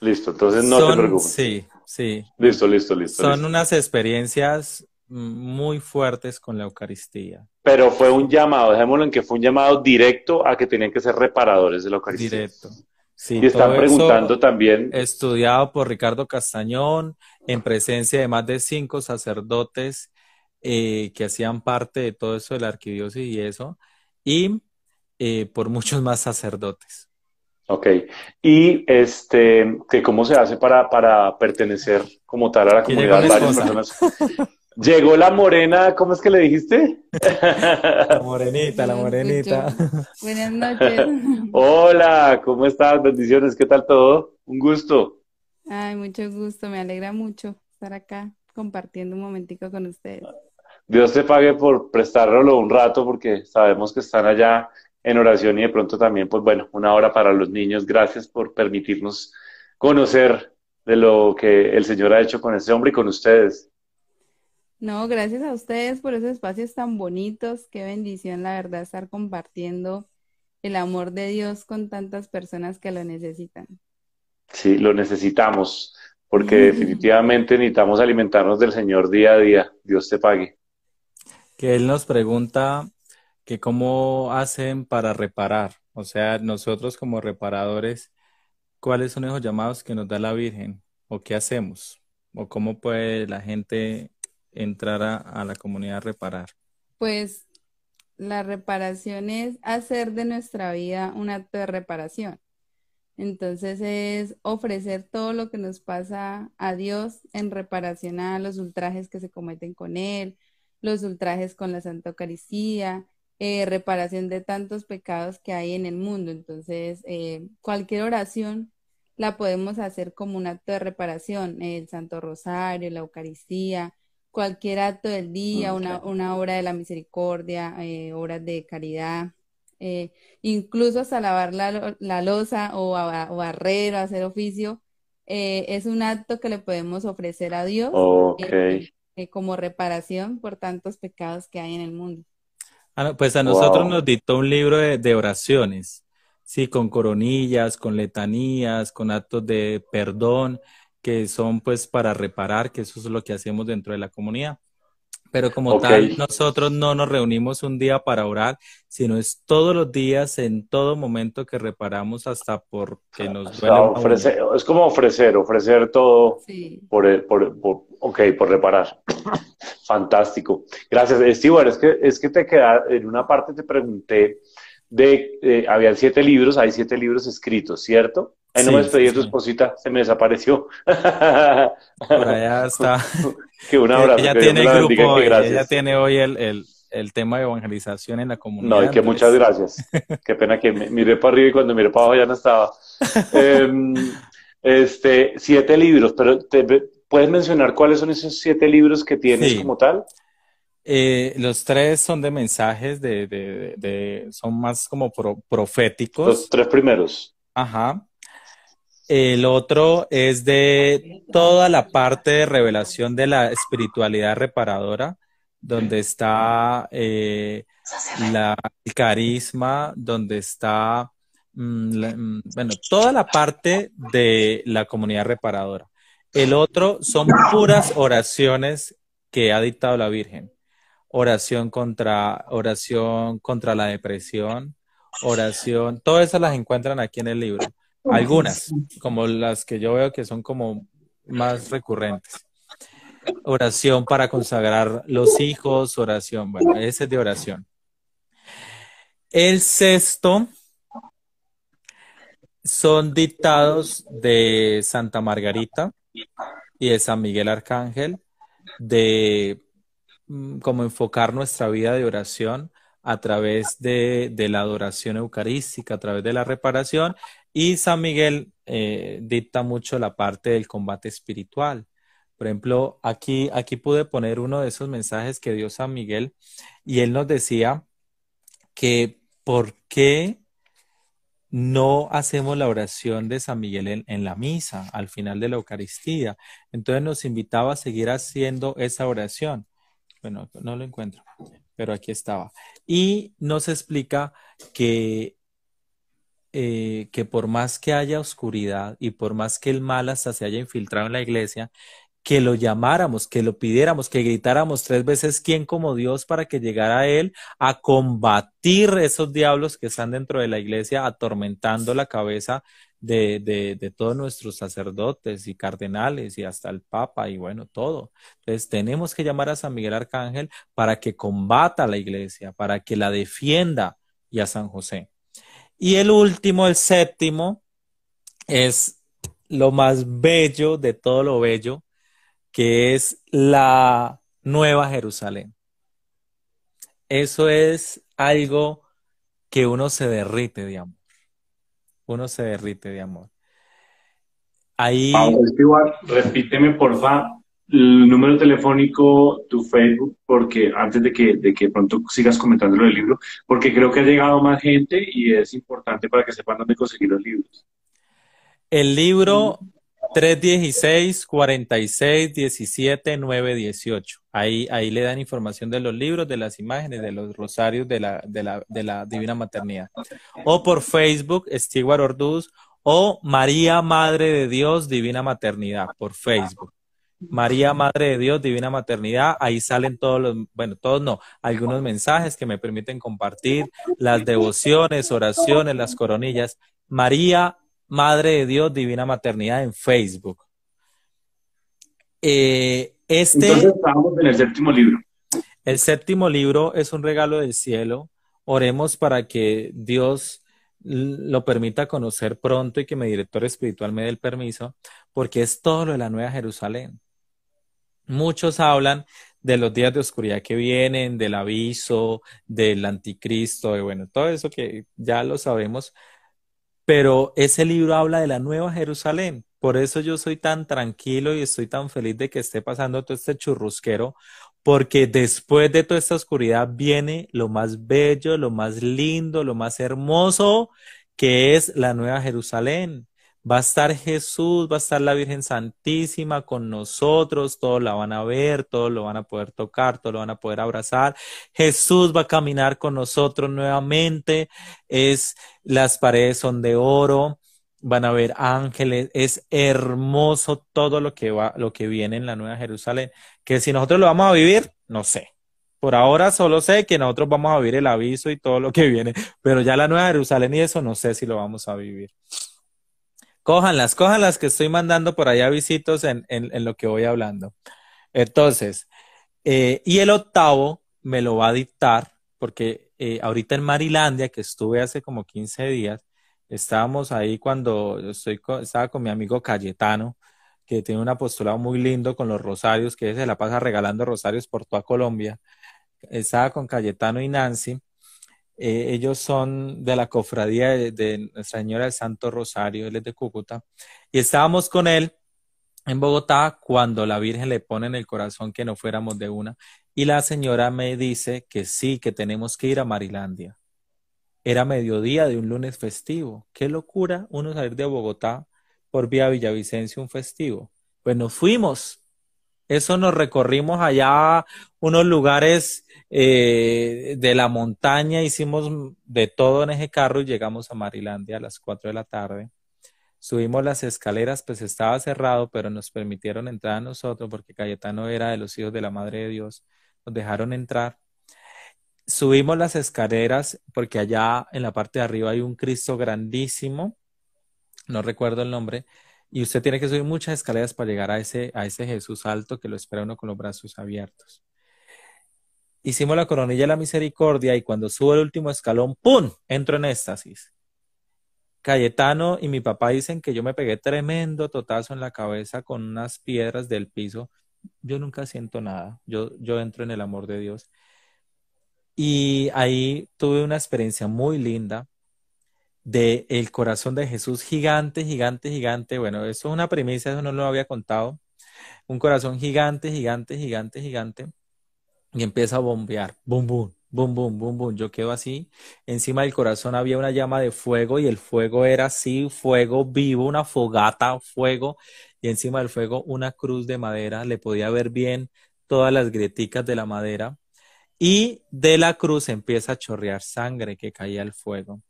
B: Listo, entonces no te preocupes. Sí, sí. Listo, listo, listo. Son
A: unas experiencias mm, muy fuertes con la Eucaristía.
B: Pero fue un llamado, dejémoslo en que fue un llamado directo a que tenían que ser reparadores de la Eucaristía. Directo y están preguntando también.
A: Estudiado por Ricardo Castañón, en presencia de más de cinco sacerdotes eh, que hacían parte de todo eso de la arquidiócesis y eso, y eh, por muchos más sacerdotes.
B: Ok. ¿Y este, que cómo se hace para, para pertenecer como tal a la comunidad? Varias personas. Llegó la morena, ¿cómo es que le dijiste? la morenita, la morenita.
A: Buenas noches.
B: Hola, ¿cómo estás? Bendiciones, ¿qué tal todo? Un gusto.
C: Ay, mucho gusto, me alegra mucho estar acá compartiendo un momentico con ustedes.
B: Dios te pague por prestárnoslo un rato porque sabemos que están allá en oración y de pronto también, pues bueno, una hora para los niños. Gracias por permitirnos conocer de lo que el Señor ha hecho con ese hombre y con ustedes.
C: No, gracias a ustedes por esos espacios tan bonitos. Qué bendición, la verdad, estar compartiendo el amor de Dios con tantas personas que lo necesitan.
B: Sí, lo necesitamos, porque definitivamente necesitamos alimentarnos del Señor día a día. Dios te pague.
A: Que Él nos pregunta que cómo hacen para reparar, o sea, nosotros como reparadores, ¿cuáles son esos llamados que nos da la Virgen? ¿O qué hacemos? ¿O cómo puede la gente entrar a, la comunidad a reparar?
C: Pues la reparación es hacer de nuestra vida un acto de reparación. Entonces es ofrecer todo lo que nos pasa a Dios en reparación a los ultrajes que se cometen con Él, los ultrajes con la Santa Eucaristía, eh, reparación de tantos pecados que hay en el mundo. Entonces eh, cualquier oración la podemos hacer como un acto de reparación, el Santo Rosario, la Eucaristía, cualquier acto del día, mm, una, una, hora de la misericordia, eh, horas de caridad, eh, incluso hasta lavar la, la losa o, barrer o hacer oficio, eh, es un acto que le podemos ofrecer a Dios eh, como reparación por tantos pecados que hay en el mundo.
A: Ah, pues a nosotros nos dictó un libro de, de oraciones, sí, con coronillas, con letanías, con actos de perdón que son pues para reparar, que eso es lo que hacemos dentro de la comunidad. Pero como tal, nosotros no nos reunimos un día para orar, sino es todos los días, en todo momento que reparamos hasta porque ah, nos duele.
B: es como ofrecer, ofrecer todo por, eh, por, por, ok, por reparar. Fantástico. Gracias, Stewart. Es que, es que te queda, en una parte te pregunté de, eh, habían siete libros, hay siete libros escritos, ¿cierto? Ahí no me despedí tu esposita, se me desapareció. Por está. que un abrazo. Ella tiene grupo hoy, ella
A: tiene hoy el, tema de evangelización en la comunidad. No, y que muchas
B: gracias. Qué pena que me, miré para arriba y cuando miré para abajo ya no estaba. Em, este, siete libros, pero ¿puedes mencionar cuáles son esos siete libros que tienes como tal?
A: Eh, los tres son de mensajes, de, son más como proféticos. Los tres
B: primeros.
A: Ajá. El otro es de toda la parte de revelación de la espiritualidad reparadora, donde está eh, la, el carisma, donde está, mm, mm, bueno, toda la parte de la comunidad reparadora. El otro son puras oraciones que ha dictado la Virgen oración contra, oración contra la depresión, oración, todas esas las encuentran aquí en el libro.
B: Algunas,
A: como las que yo veo que son como más recurrentes. Oración para consagrar los hijos, oración, bueno, ese es de oración. El sexto son dictados de Santa Margarita y de San Miguel Arcángel, de Mm, como enfocar nuestra vida de oración a través de, la adoración eucarística, a través de la reparación, y San Miguel eh, dicta mucho la parte del combate espiritual. Por ejemplo, aquí, pude poner uno de esos mensajes que dio San Miguel y él nos decía que por qué no hacemos la oración de San Miguel en, la misa, al final de la Eucaristía. Entonces nos invitaba a seguir haciendo esa oración. Bueno, no lo encuentro, pero aquí estaba. Y nos explica que, eh, que por más que haya oscuridad y por más que el mal hasta se haya infiltrado en la iglesia, que lo llamáramos, que lo pidiéramos, que gritáramos tres veces quién como Dios para que llegara Él a combatir esos diablos que están dentro de la iglesia atormentando la cabeza de, todos nuestros sacerdotes y cardenales y hasta el Papa y bueno, todo. Entonces tenemos que llamar a San Miguel Arcángel para que combata a la iglesia, para que la defienda y a San José. Y el último, el séptimo, es lo más bello de todo lo bello, que es la Nueva Jerusalén. Eso es algo que uno se derrite, digamos. Uno se derrite de amor.
B: Ahí. Paul repíteme, porfa, el número telefónico, tu Facebook, porque antes de que, de que pronto sigas comentando lo del libro, porque creo que ha llegado más gente y es importante para que sepan dónde conseguir los libros.
A: El libro 316 46 17 918. Ahí, le dan información de los libros, de las imágenes, de los rosarios de la, de la, Divina Maternidad. O por Facebook, Stewart Orduz, o María Madre de Dios, Divina Maternidad, por Facebook. María Madre de Dios, Divina Maternidad, ahí salen todos los, bueno, todos no, algunos mensajes que me permiten compartir, las devociones, oraciones, las coronillas. María Madre de Dios, Divina Maternidad en Facebook. Eh, este, Entonces
B: estamos en el séptimo libro.
A: El séptimo libro es un regalo del cielo. Oremos para que Dios lo permita conocer pronto y que mi director espiritual me dé el permiso, porque es todo lo de la Nueva Jerusalén. Muchos hablan de los días de oscuridad que vienen, del aviso, del anticristo, y bueno, todo eso que ya lo sabemos, pero ese libro habla de la Nueva Jerusalén. Por eso yo soy tan tranquilo y estoy tan feliz de que esté pasando todo este churrusquero, porque después de toda esta oscuridad viene lo más bello, lo más lindo, lo más hermoso, que es la Nueva Jerusalén. Va a estar Jesús, va a estar la Virgen Santísima con nosotros, todos la van a ver, todos lo van a poder tocar, todos lo van a poder abrazar. Jesús va a caminar con nosotros nuevamente, es, las paredes son de oro, van a ver ángeles, es hermoso todo lo que va, lo que viene en la Nueva Jerusalén, que si nosotros lo vamos a vivir, no sé. Por ahora solo sé que nosotros vamos a vivir el aviso y todo lo que viene, pero ya la Nueva Jerusalén y eso no sé si lo vamos a vivir. Cójanlas, cójanlas que estoy mandando por allá visitos en, en, lo que voy hablando. Entonces, eh, y el octavo me lo va a dictar, porque eh, ahorita en Marilandia, que estuve hace como 15 días, Estábamos ahí cuando estoy estaba con mi amigo Cayetano, que tiene un apostolado muy lindo con los rosarios, que se la pasa regalando rosarios por toda Colombia. Estaba con Cayetano y Nancy. Eh, ellos son de la cofradía de, de, Nuestra Señora del Santo Rosario, él es de Cúcuta. Y estábamos con él en Bogotá cuando la Virgen le pone en el corazón que no fuéramos de una. Y la señora me dice que sí, que tenemos que ir a Marilandia. Era mediodía de un lunes festivo. Qué locura uno salir de Bogotá por vía Villavicencio un festivo. Pues nos fuimos. Eso nos recorrimos allá unos lugares eh, de la montaña, hicimos de todo en ese carro y llegamos a Marilandia a las 4 de la tarde. Subimos las escaleras, pues estaba cerrado, pero nos permitieron entrar a nosotros porque Cayetano era de los hijos de la Madre de Dios. Nos dejaron entrar subimos las escaleras porque allá en la parte de arriba hay un Cristo grandísimo, no recuerdo el nombre, y usted tiene que subir muchas escaleras para llegar a ese, a ese Jesús alto que lo espera uno con los brazos abiertos. Hicimos la coronilla de la misericordia y cuando subo el último escalón, ¡pum! Entro en éxtasis. Cayetano y mi papá dicen que yo me pegué tremendo totazo en la cabeza con unas piedras del piso. Yo nunca siento nada. Yo, yo entro en el amor de Dios. Y ahí tuve una experiencia muy linda de el corazón de Jesús gigante, gigante, gigante. Bueno, eso es una premisa, eso no lo había contado. Un corazón gigante, gigante, gigante, gigante. Y empieza a bombear, bum, bum, bum, bum, bum, bum. Yo quedo así. Encima del corazón había una llama de fuego y el fuego era así, fuego vivo, una fogata, fuego. Y encima del fuego una cruz de madera. Le podía ver bien todas las grieticas de la madera y de la cruz empieza a chorrear sangre que caía al fuego.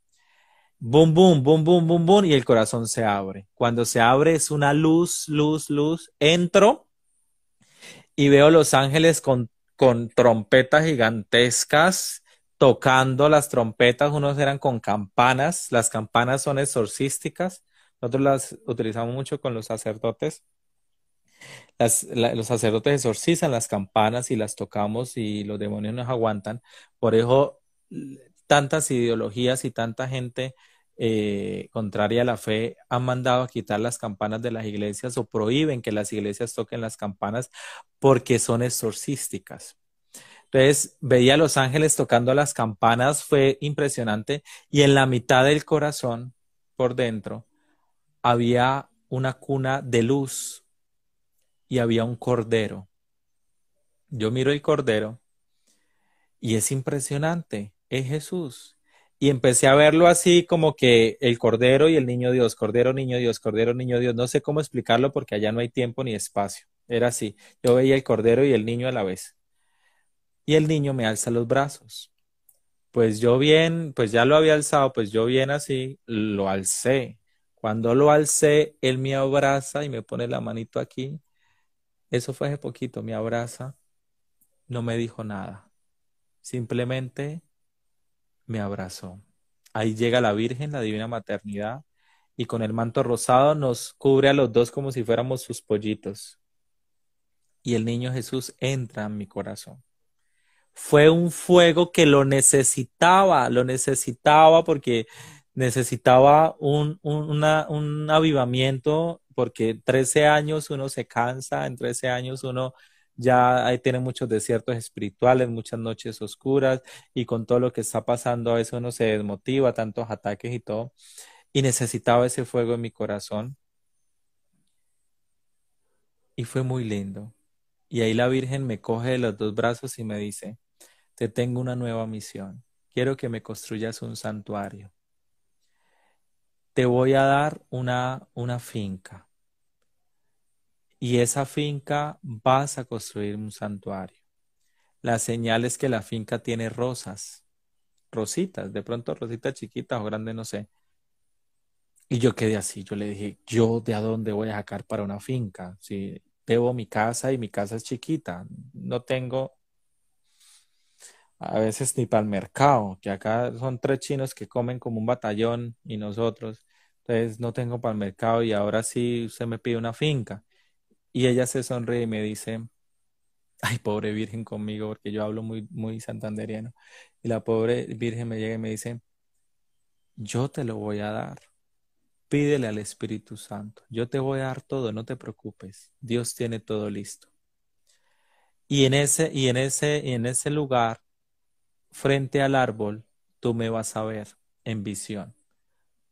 A: ¡Bum, bum, bum, bum, boom, boom, y el corazón se abre. Cuando se abre es una luz, luz, luz. Entro y veo los ángeles con, con trompetas gigantescas tocando las trompetas. Unos eran con campanas. Las campanas son exorcísticas. Nosotros las utilizamos mucho con los sacerdotes los sacerdotes exorcizan las campanas y las tocamos y los demonios nos aguantan. Por eso tantas ideologías y tanta gente eh, contraria a la fe han mandado a quitar las campanas de las iglesias o prohíben que las iglesias toquen las campanas porque son exorcísticas. Entonces veía a los ángeles tocando las campanas, fue impresionante y en la mitad del corazón, por dentro, había una cuna de luz, y había un cordero. Yo miro el cordero y es impresionante, es Jesús. Y empecé a verlo así como que el cordero y el niño Dios, cordero, niño Dios, cordero, niño Dios. No sé cómo explicarlo porque allá no hay tiempo ni espacio. Era así. Yo veía el cordero y el niño a la vez. Y el niño me alza los brazos. Pues yo bien, pues ya lo había alzado, pues yo bien así, lo alcé. Cuando lo alcé, él me abraza y me pone la manito aquí eso fue hace poquito, me abraza, no me dijo nada, simplemente me abrazó. Ahí llega la Virgen, la Divina Maternidad, y con el manto rosado nos cubre a los dos como si fuéramos sus pollitos. Y el niño Jesús entra en mi corazón. Fue un fuego que lo necesitaba, lo necesitaba porque necesitaba un, avivamiento porque 13 años uno se cansa, en 13 años uno ya tiene muchos desiertos espirituales, muchas noches oscuras y con todo lo que está pasando a veces uno se desmotiva, tantos ataques y todo. Y necesitaba ese fuego en mi corazón. Y fue muy lindo. Y ahí la Virgen me coge de los dos brazos y me dice, te tengo una nueva misión. Quiero que me construyas un santuario te voy a dar una, una finca. Y esa finca vas a construir un santuario. La señal es que la finca tiene rosas, rositas, de pronto rositas chiquitas o grandes, no sé. Y yo quedé así, yo le dije, ¿yo de a dónde voy a sacar para una finca? Si debo mi casa y mi casa es chiquita, no tengo a veces ni para el mercado, que acá son tres chinos que comen como un batallón y nosotros. Entonces no tengo para el mercado y ahora sí se me pide una finca. Y ella se sonríe y me dice, ay, pobre virgen conmigo, porque yo hablo muy, muy santanderiano. Y la pobre virgen me llega y me dice, yo te lo voy a dar. Pídele al Espíritu Santo. Yo te voy a dar todo, no te preocupes. Dios tiene todo listo. Y en ese, y en ese, y en ese lugar, frente al árbol, tú me vas a ver en visión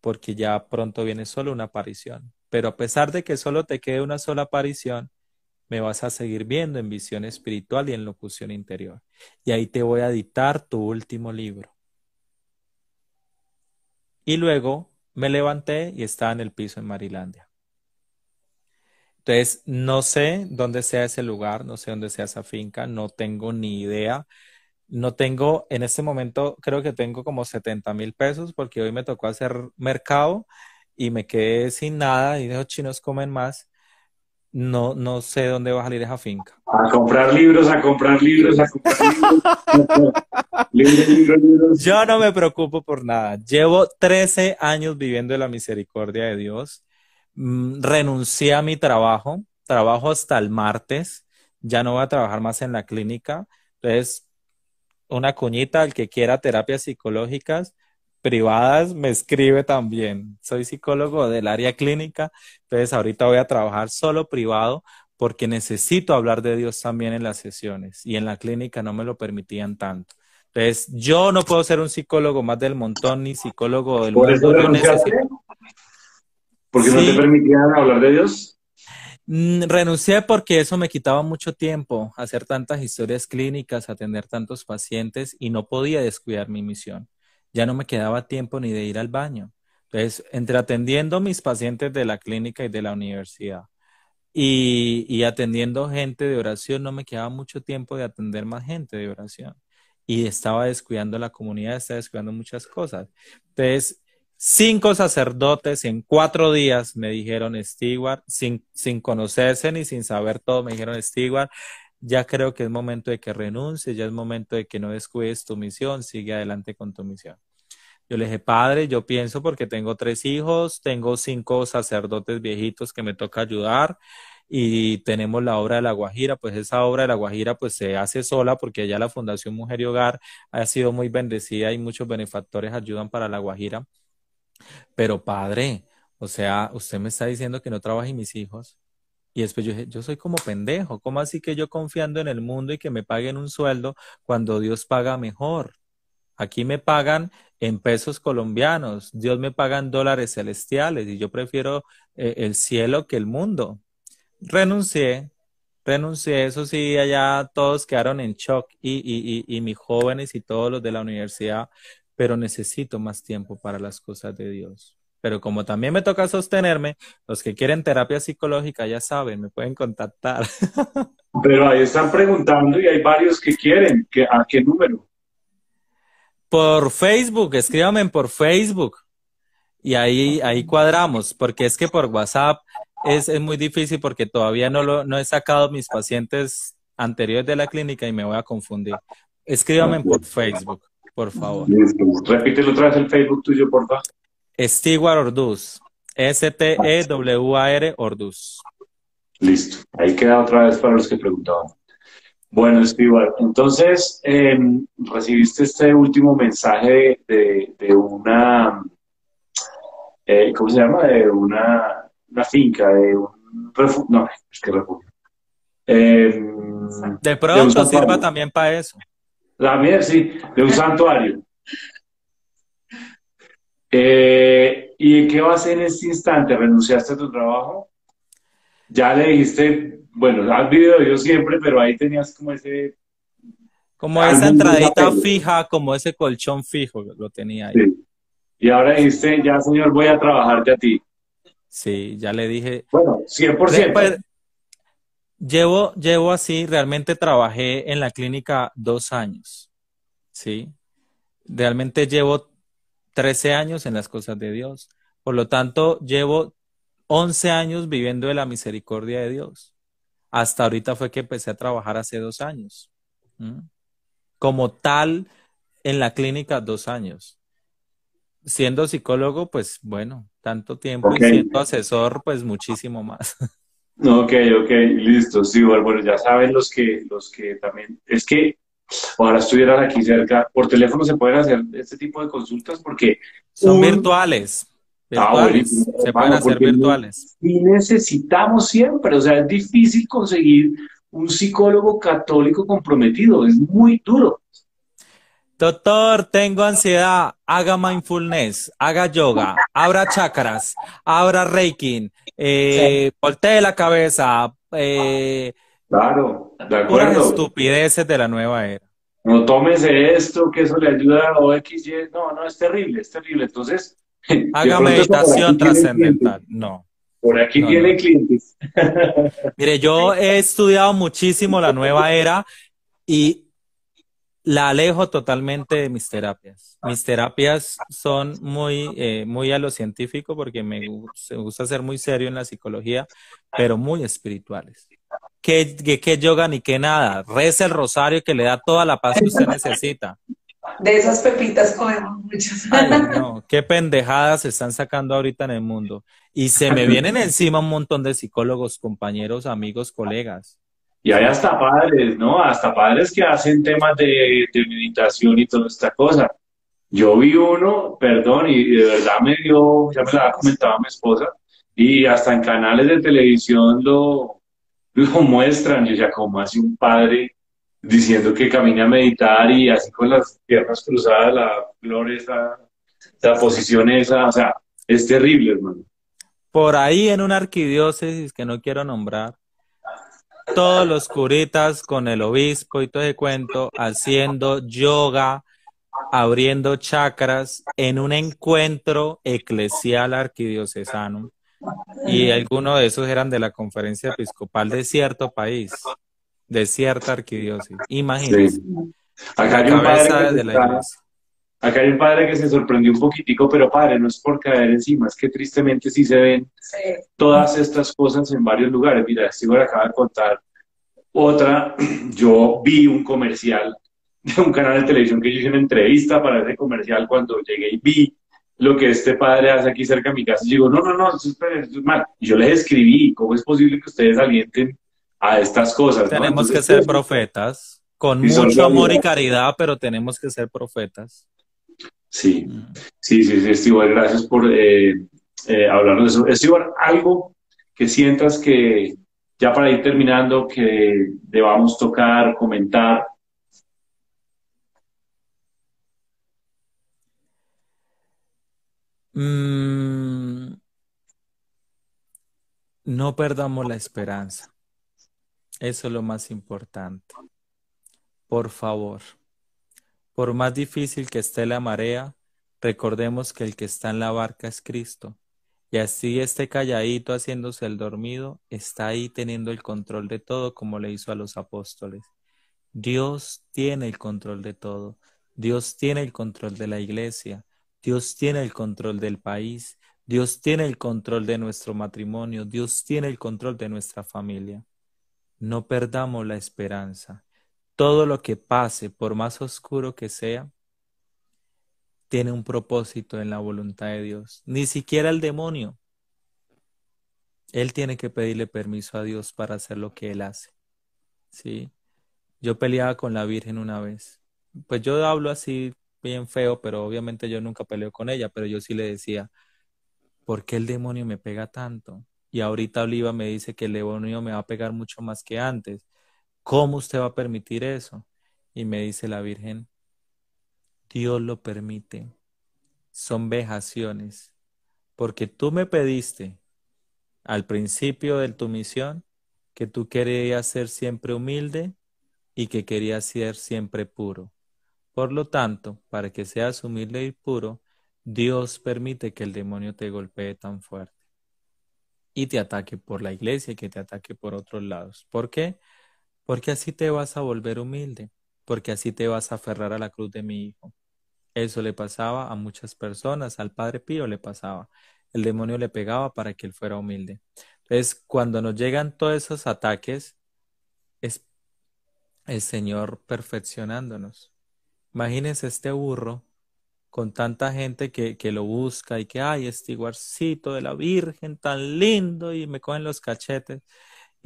A: porque ya pronto viene solo una aparición. Pero a pesar de que solo te quede una sola aparición, me vas a seguir viendo en visión espiritual y en locución interior. Y ahí te voy a editar tu último libro. Y luego me levanté y estaba en el piso en Marilandia. Entonces, no sé dónde sea ese lugar, no sé dónde sea esa finca, no tengo ni idea. No tengo, en este momento creo que tengo como 70 mil pesos porque hoy me tocó hacer mercado y me quedé sin nada y los chinos comen más. No, no sé dónde va a salir esa finca.
B: A comprar libros, a comprar libros, a comprar libros.
A: Yo no me preocupo por nada. Llevo 13 años viviendo de la misericordia de Dios. Mm, renuncié a mi trabajo. Trabajo hasta el martes. Ya no voy a trabajar más en la clínica. Entonces, una cuñita al que quiera terapias psicológicas privadas me escribe también. Soy psicólogo del área clínica, entonces ahorita voy a trabajar solo privado porque necesito hablar de Dios también en las sesiones y en la clínica no me lo permitían tanto. Entonces, yo no puedo ser un psicólogo más del montón ni psicólogo del mundo. Eso ¿Porque no te permitían
B: hablar de Dios?
A: Mm, renuncié porque eso me quitaba mucho tiempo, hacer tantas historias clínicas, atender tantos pacientes y no podía descuidar mi misión. Ya no me quedaba tiempo ni de ir al baño. Entonces, entre atendiendo mis pacientes de la clínica y de la universidad y, atendiendo gente de oración, no me quedaba mucho tiempo de atender más gente de oración. Y estaba descuidando la comunidad, estaba descuidando muchas cosas. Entonces, Cinco sacerdotes en cuatro días me dijeron, Stewart, sin, conocerse ni sin saber todo, me dijeron, Stewart, ya creo que es momento de que renuncies, ya es momento de que no descuides tu misión, sigue adelante con tu misión. Yo le dije, padre, yo pienso porque tengo tres hijos, tengo cinco sacerdotes viejitos que me toca ayudar y tenemos la obra de La Guajira, pues esa obra de La Guajira pues se hace sola porque ya la Fundación Mujer y Hogar ha sido muy bendecida y muchos benefactores ayudan para La Guajira pero padre, o sea, usted me está diciendo que no trabajen mis hijos. Y después yo dije, yo soy como pendejo, ¿cómo así que yo confiando en el mundo y que me paguen un sueldo cuando Dios paga mejor? Aquí me pagan en pesos colombianos, Dios me paga en dólares celestiales y yo prefiero eh, el cielo que el mundo. Renuncié, renuncié, eso sí, allá todos quedaron en shock y, y, y mis jóvenes y todos los de la universidad pero necesito más tiempo para las cosas de Dios. Pero como también me toca sostenerme, los que quieren terapia psicológica ya saben, me pueden contactar.
B: Pero ahí están preguntando y hay varios que quieren. ¿A qué número?
A: Por Facebook, escríbanme por Facebook. Y ahí, ahí cuadramos, porque es que por WhatsApp es, muy difícil porque todavía no, lo, no he sacado mis pacientes anteriores de la clínica y me voy a confundir. Escríbanme por Facebook por
B: favor. Listo. Repítelo otra vez el Facebook tuyo, por favor.
A: Stewart Orduz. S-T-E-W-A-R Orduz.
B: Listo. Ahí queda otra vez para los que preguntaban. Bueno, Stewart, entonces em, recibiste este último mensaje de, una, eh, ¿cómo se llama? De una, finca, de un no, es que refugio. Em, de pronto sirva
A: también para eso
B: la sí, de un santuario. Eh, ¿Y qué vas a hacer en este instante? ¿Renunciaste a tu trabajo? Ya le dijiste, bueno, has vivido yo siempre, pero ahí
A: tenías como ese...
B: Como esa entradita
A: fija, como ese colchón fijo lo tenía ahí.
B: Y ahora dijiste, ya señor, voy a trabajarte a ti. Sí, ya le dije. Bueno, 100%.
A: Llevo, llevo así, realmente trabajé en la clínica dos años, ¿sí? Realmente llevo 13 años en las cosas de Dios. Por lo tanto, llevo 11 años viviendo de la misericordia de Dios. Hasta ahorita fue que empecé a trabajar hace dos años. Como tal, en la clínica dos años. Siendo psicólogo, pues bueno, tanto tiempo y siendo asesor, pues muchísimo más.
B: Ok, ok, listo, sí, bueno, ya saben los que, los que también, es que ahora estuvieran aquí cerca, por teléfono se pueden hacer este tipo de consultas porque... Son ah, virtuales,
A: se pueden hacer
B: virtuales. Y necesitamos siempre, o sea, es difícil conseguir un psicólogo católico comprometido, es muy duro. Doctor,
A: tengo ansiedad. Haga mindfulness, haga yoga, abra chakras, abra reiki, eh, voltee la cabeza. Eh, claro, de acuerdo. Las estupideces de la nueva era. No tómese esto, que eso le ayuda a
B: X, No, no, es terrible, es terrible. Entonces. Haga meditación trascendental.
A: No. Por aquí tiene
B: clientes.
A: Mire, yo he estudiado muchísimo la nueva era y la alejo totalmente de mis terapias. Mis terapias son muy, eh, muy a lo científico porque me gusta ser muy serio en la psicología, pero muy espirituales. ¿Qué, yoga ni qué nada? Reza el rosario que le da toda la paz que usted necesita. De esas pepitas comemos muchas. no, qué pendejadas se están sacando ahorita en el mundo. Y se me vienen encima un montón de psicólogos, compañeros, amigos, colegas.
B: Y hay hasta padres, ¿no? Hasta padres que hacen temas de, meditación y toda esta cosa. Yo vi uno, perdón, y de verdad me dio, ya me la comentado mi esposa, y hasta en canales de televisión lo, muestran. Yo ya como hace un padre diciendo que camina a meditar y así con las piernas cruzadas, la flor esa, la posición esa, o sea, es terrible, hermano.
A: Por ahí en una arquidiócesis que no quiero nombrar, todos los curitas con el obispo y todo ese cuento haciendo yoga, abriendo chakras en un encuentro eclesial arquidiocesano. Y algunos de esos eran de la conferencia episcopal de cierto país, de cierta arquidiócesis. Imagínense. de la
B: Acá hay un padre que se sorprendió un poquitico, pero padre, no es por caer encima, es que tristemente sí se ven todas estas cosas en varios lugares. Mira, si este acaba de contar otra, yo vi un comercial de un canal de televisión que yo hice una entrevista para ese comercial cuando llegué y vi lo que este padre hace aquí cerca de mi casa. Y digo, no, no, no, eso es, Y yo les escribí, ¿cómo es posible que ustedes alienten a estas cosas? Tenemos que ser pues, profetas, con mucho amor y caridad,
A: pero tenemos que ser profetas.
B: Mm. Sí, sí, sí, sí gracias por hablar eh, eh, hablarnos de eso. Estibar algo que sientas que, ya para ir terminando, que debamos tocar, comentar.
A: Mm, no perdamos la esperanza. Eso es lo más importante. Por favor. Por más difícil que esté la marea, recordemos que el que está en la barca es Cristo. Y así este calladito haciéndose el dormido está ahí teniendo el control de todo como le hizo a los apóstoles. Dios tiene el control de todo. Dios tiene el control de la iglesia. Dios tiene el control del país. Dios tiene el control de nuestro matrimonio. Dios tiene el control de nuestra familia. No perdamos la esperanza todo lo que pase, por más oscuro que sea, tiene un propósito en la voluntad de Dios. Ni siquiera el demonio. Él tiene que pedirle permiso a Dios para hacer lo que él hace. ¿Sí? Yo peleaba con la Virgen una vez. Pues yo hablo así bien feo, pero obviamente yo nunca peleo con ella, pero yo sí le decía, ¿por qué el demonio me pega tanto? Y ahorita Oliva me dice que el demonio me va a pegar mucho más que antes. ¿cómo usted va a permitir eso? Y me dice la Virgen, Dios lo permite. Son vejaciones, porque tú me pediste al principio de tu misión que tú querías ser siempre humilde y que querías ser siempre puro. Por lo tanto, para que seas humilde y puro, Dios permite que el demonio te golpee tan fuerte y te ataque por la iglesia y que te ataque por otros lados. ¿Por qué? porque así te vas a volver humilde, porque así te vas a aferrar a la cruz de mi hijo. Eso le pasaba a muchas personas, al Padre Pío le pasaba. El demonio le pegaba para que él fuera humilde. Entonces, cuando nos llegan todos esos ataques, es el Señor perfeccionándonos. Imagínense este burro con tanta gente que, lo busca y que, ay, este guarcito de la Virgen, tan lindo, y me cogen los cachetes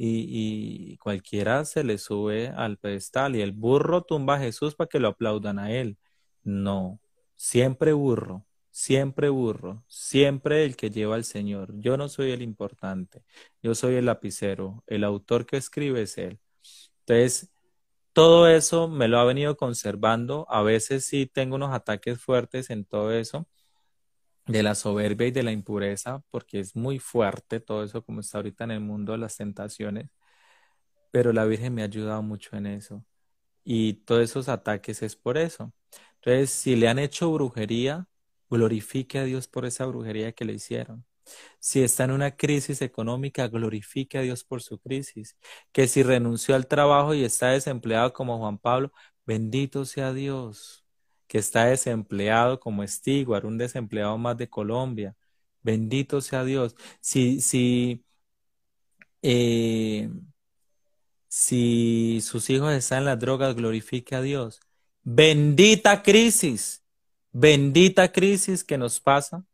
A: y, cualquiera se le sube al pedestal y el burro tumba a Jesús para que lo aplaudan a él. No, siempre burro, siempre burro, siempre el que lleva al Señor. Yo no soy el importante, yo soy el lapicero, el autor que escribe es él. Entonces, todo eso me lo ha venido conservando. A veces sí tengo unos ataques fuertes en todo eso, de la soberbia y de la impureza, porque es muy fuerte todo eso como está ahorita en el mundo de las tentaciones, pero la Virgen me ha ayudado mucho en eso. Y todos esos ataques es por eso. Entonces, si le han hecho brujería, glorifique a Dios por esa brujería que le hicieron. Si está en una crisis económica, glorifique a Dios por su crisis. Que si renunció al trabajo y está desempleado como Juan Pablo, bendito sea Dios que está desempleado como estiguar un desempleado más de Colombia. Bendito sea Dios. Si, si, eh, si sus hijos están en las drogas, glorifique a Dios. Bendita crisis, bendita crisis que nos pasa,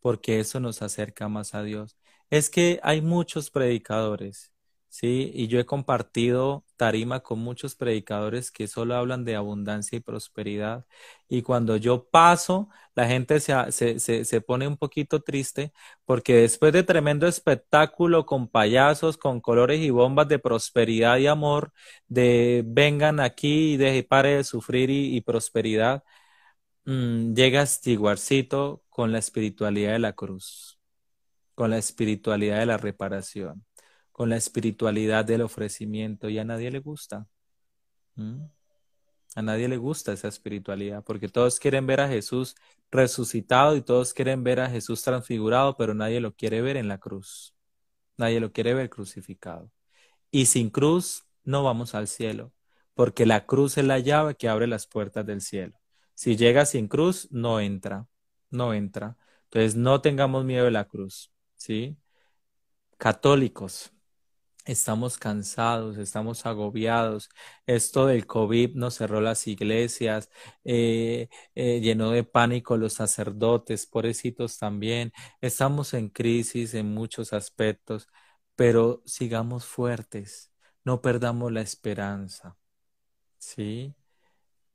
A: porque eso nos acerca más a Dios. Es que hay muchos predicadores Sí, y yo he compartido tarima con muchos predicadores que solo hablan de abundancia y prosperidad. Y cuando yo paso, la gente se, pone un poquito triste porque después de tremendo espectáculo con payasos, con colores y bombas de prosperidad y amor, de vengan aquí y deje, pare de sufrir y, prosperidad, mmm, llega estiguarcito con la espiritualidad de la cruz, con la espiritualidad de la reparación con la espiritualidad del ofrecimiento y a nadie le gusta. A nadie le gusta esa espiritualidad porque todos quieren ver a Jesús resucitado y todos quieren ver a Jesús transfigurado, pero nadie lo quiere ver en la cruz. Nadie lo quiere ver crucificado. Y sin cruz no vamos al cielo, porque la cruz es la llave que abre las puertas del cielo. Si llega sin cruz, no entra, no entra. Entonces no tengamos miedo de la cruz, ¿sí? Católicos, Estamos cansados, estamos agobiados. Esto del COVID nos cerró las iglesias, eh, eh, llenó de pánico los sacerdotes, pobrecitos también. Estamos en crisis en muchos aspectos, pero sigamos fuertes, no perdamos la esperanza. ¿Sí?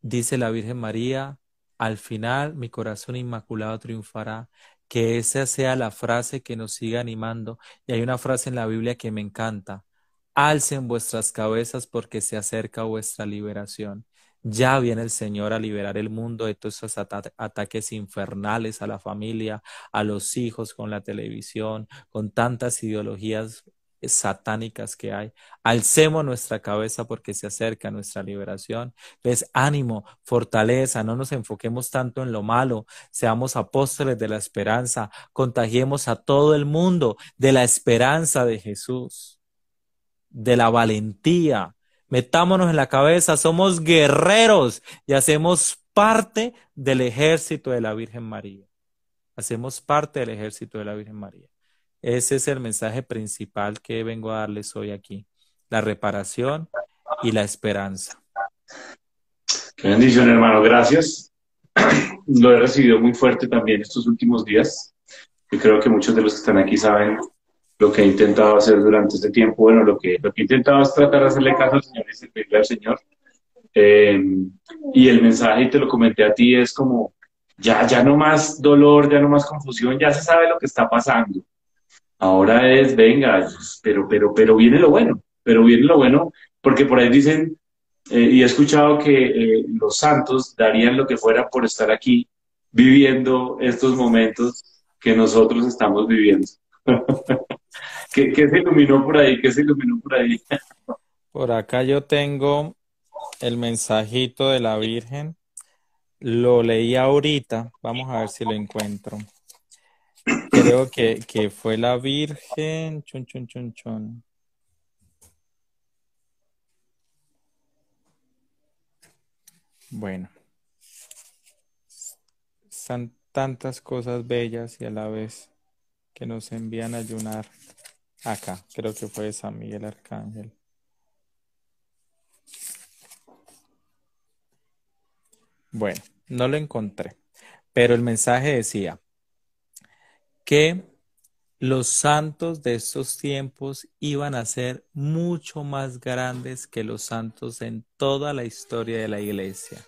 A: Dice la Virgen María, al final mi corazón inmaculado triunfará que esa sea la frase que nos siga animando. Y hay una frase en la Biblia que me encanta. Alcen vuestras cabezas porque se acerca vuestra liberación. Ya viene el Señor a liberar el mundo de todos esos ataques infernales a la familia, a los hijos con la televisión, con tantas ideologías satánicas que hay. Alcemos nuestra cabeza porque se acerca nuestra liberación. ves ánimo, fortaleza, no nos enfoquemos tanto en lo malo, seamos apóstoles de la esperanza, contagiemos a todo el mundo de la esperanza de Jesús, de la valentía. Metámonos en la cabeza, somos guerreros y hacemos parte del ejército de la Virgen María. Hacemos parte del ejército de la Virgen María. Ese es el mensaje principal que vengo a darles hoy aquí, la reparación y la esperanza.
B: Qué bendición, hermano, gracias. Lo he recibido muy fuerte también estos últimos días. Y creo que muchos de los que están aquí saben lo que he intentado hacer durante este tiempo. Bueno, lo que, he intentado es tratar de hacerle caso al Señor y pedirle al Señor. Em, y el mensaje, y te lo comenté a ti, es como, ya, ya no más dolor, ya no más confusión, ya se sabe lo que está pasando. Ahora es, venga, pero, pero, pero viene lo bueno, pero viene lo bueno, porque por ahí dicen, eh, y he escuchado que eh, los santos darían lo que fuera por estar aquí viviendo estos momentos que nosotros estamos viviendo. ¿Qué, se iluminó por ahí? ¿Qué se iluminó por ahí?
A: por acá yo tengo el mensajito de la Virgen. Lo leí ahorita. Vamos a ver si lo encuentro. Creo que, fue la Virgen. Chun, chun, chun, chun. Bueno. Están tantas cosas bellas y a la vez que nos envían a ayunar acá. Creo que fue San Miguel Arcángel. Bueno, no lo encontré, pero el mensaje decía, que los santos de estos tiempos iban a ser mucho más grandes que los santos en toda la historia de la iglesia.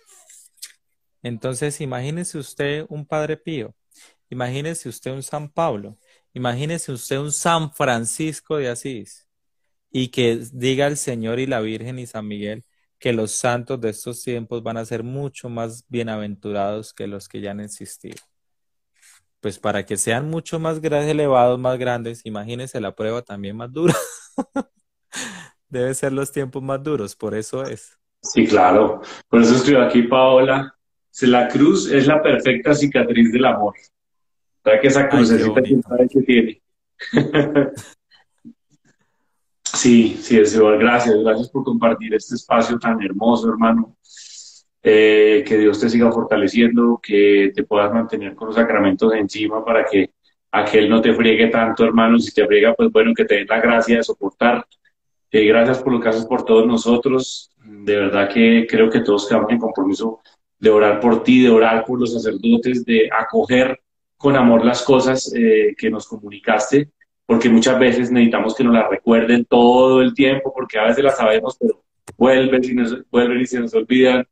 A: Entonces, imagínese usted un Padre Pío, imagínese usted un San Pablo, imagínese usted un San Francisco de Asís y que diga el Señor y la Virgen y San Miguel que los santos de estos tiempos van a ser mucho más bienaventurados que los que ya han existido pues para que sean mucho más elevados, más grandes, imagínense la prueba también más dura. Debe ser los tiempos más duros, por eso es.
B: Sí, claro. Por eso estoy aquí, Paola, la cruz es la perfecta cicatriz del amor. O que esa crucecita que tiene. sí, sí, Señor, gracias. Gracias por compartir este espacio tan hermoso, hermano. Eh, que Dios te siga fortaleciendo, que te puedas mantener con los sacramentos encima para que aquel no te friegue tanto, hermano. Si te friega, pues bueno, que te den la gracia de soportar. Eh, gracias por lo que haces por todos nosotros. De verdad que creo que todos quedamos en compromiso de orar por ti, de orar por los sacerdotes, de acoger con amor las cosas eh, que nos comunicaste, porque muchas veces necesitamos que nos las recuerden todo el tiempo, porque a veces las sabemos, pero vuelven y se nos olvidan.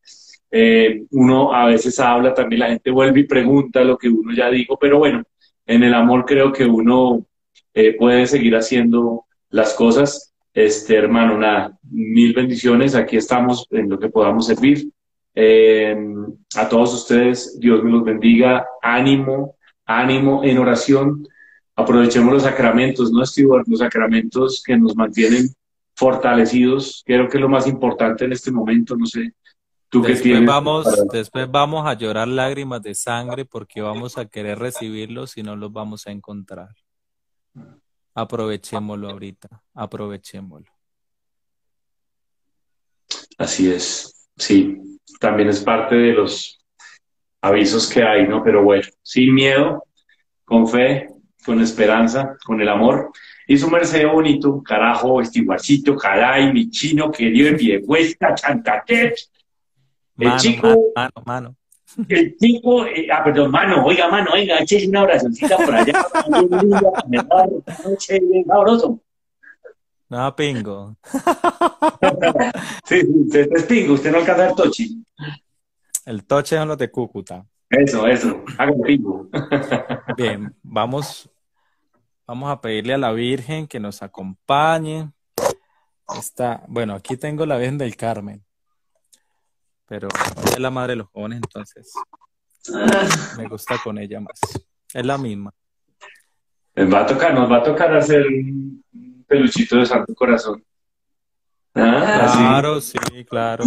B: Eh, uno a veces habla también, la gente vuelve y pregunta lo que uno ya dijo, pero bueno, en el amor creo que uno eh, puede seguir haciendo las cosas. Este hermano, nada, mil bendiciones, aquí estamos en lo que podamos servir. Eh, a todos ustedes, Dios me los bendiga, ánimo, ánimo en oración. Aprovechemos los sacramentos, ¿no, estoy Los sacramentos que nos mantienen fortalecidos. Creo que lo más importante en este momento, no sé después, Vamos,
A: después vamos a llorar lágrimas de sangre porque vamos a querer recibirlos y no los vamos a encontrar. Aprovechémoslo ahorita, aprovechémoslo.
B: Así es, sí, también es parte de los avisos que hay, ¿no? Pero bueno, sin miedo, con fe, con esperanza, con el amor. Y su merced bonito, carajo, estiguacito, caray, mi chino, querido, en pie de el chico. Mano, mano, El chico, eh, ah, perdón, mano, oiga, mano, oiga, eche una oracióncita por allá. me noche bien sabroso.
A: No, pingo. sí,
B: usted es pingo, usted no alcanza el tochi.
A: El toche son los de Cúcuta. Eso, eso,
B: haga pingo.
A: bien, vamos, vamos a pedirle a la Virgen que nos acompañe. Está, bueno, aquí tengo la Virgen del Carmen. Pero es la madre de los jóvenes, entonces me gusta con ella más. Es la misma.
B: Nos va a tocar, nos va a tocar hacer un peluchito de Santo Corazón. ¿Ah? Ah, claro, sí,
A: claro.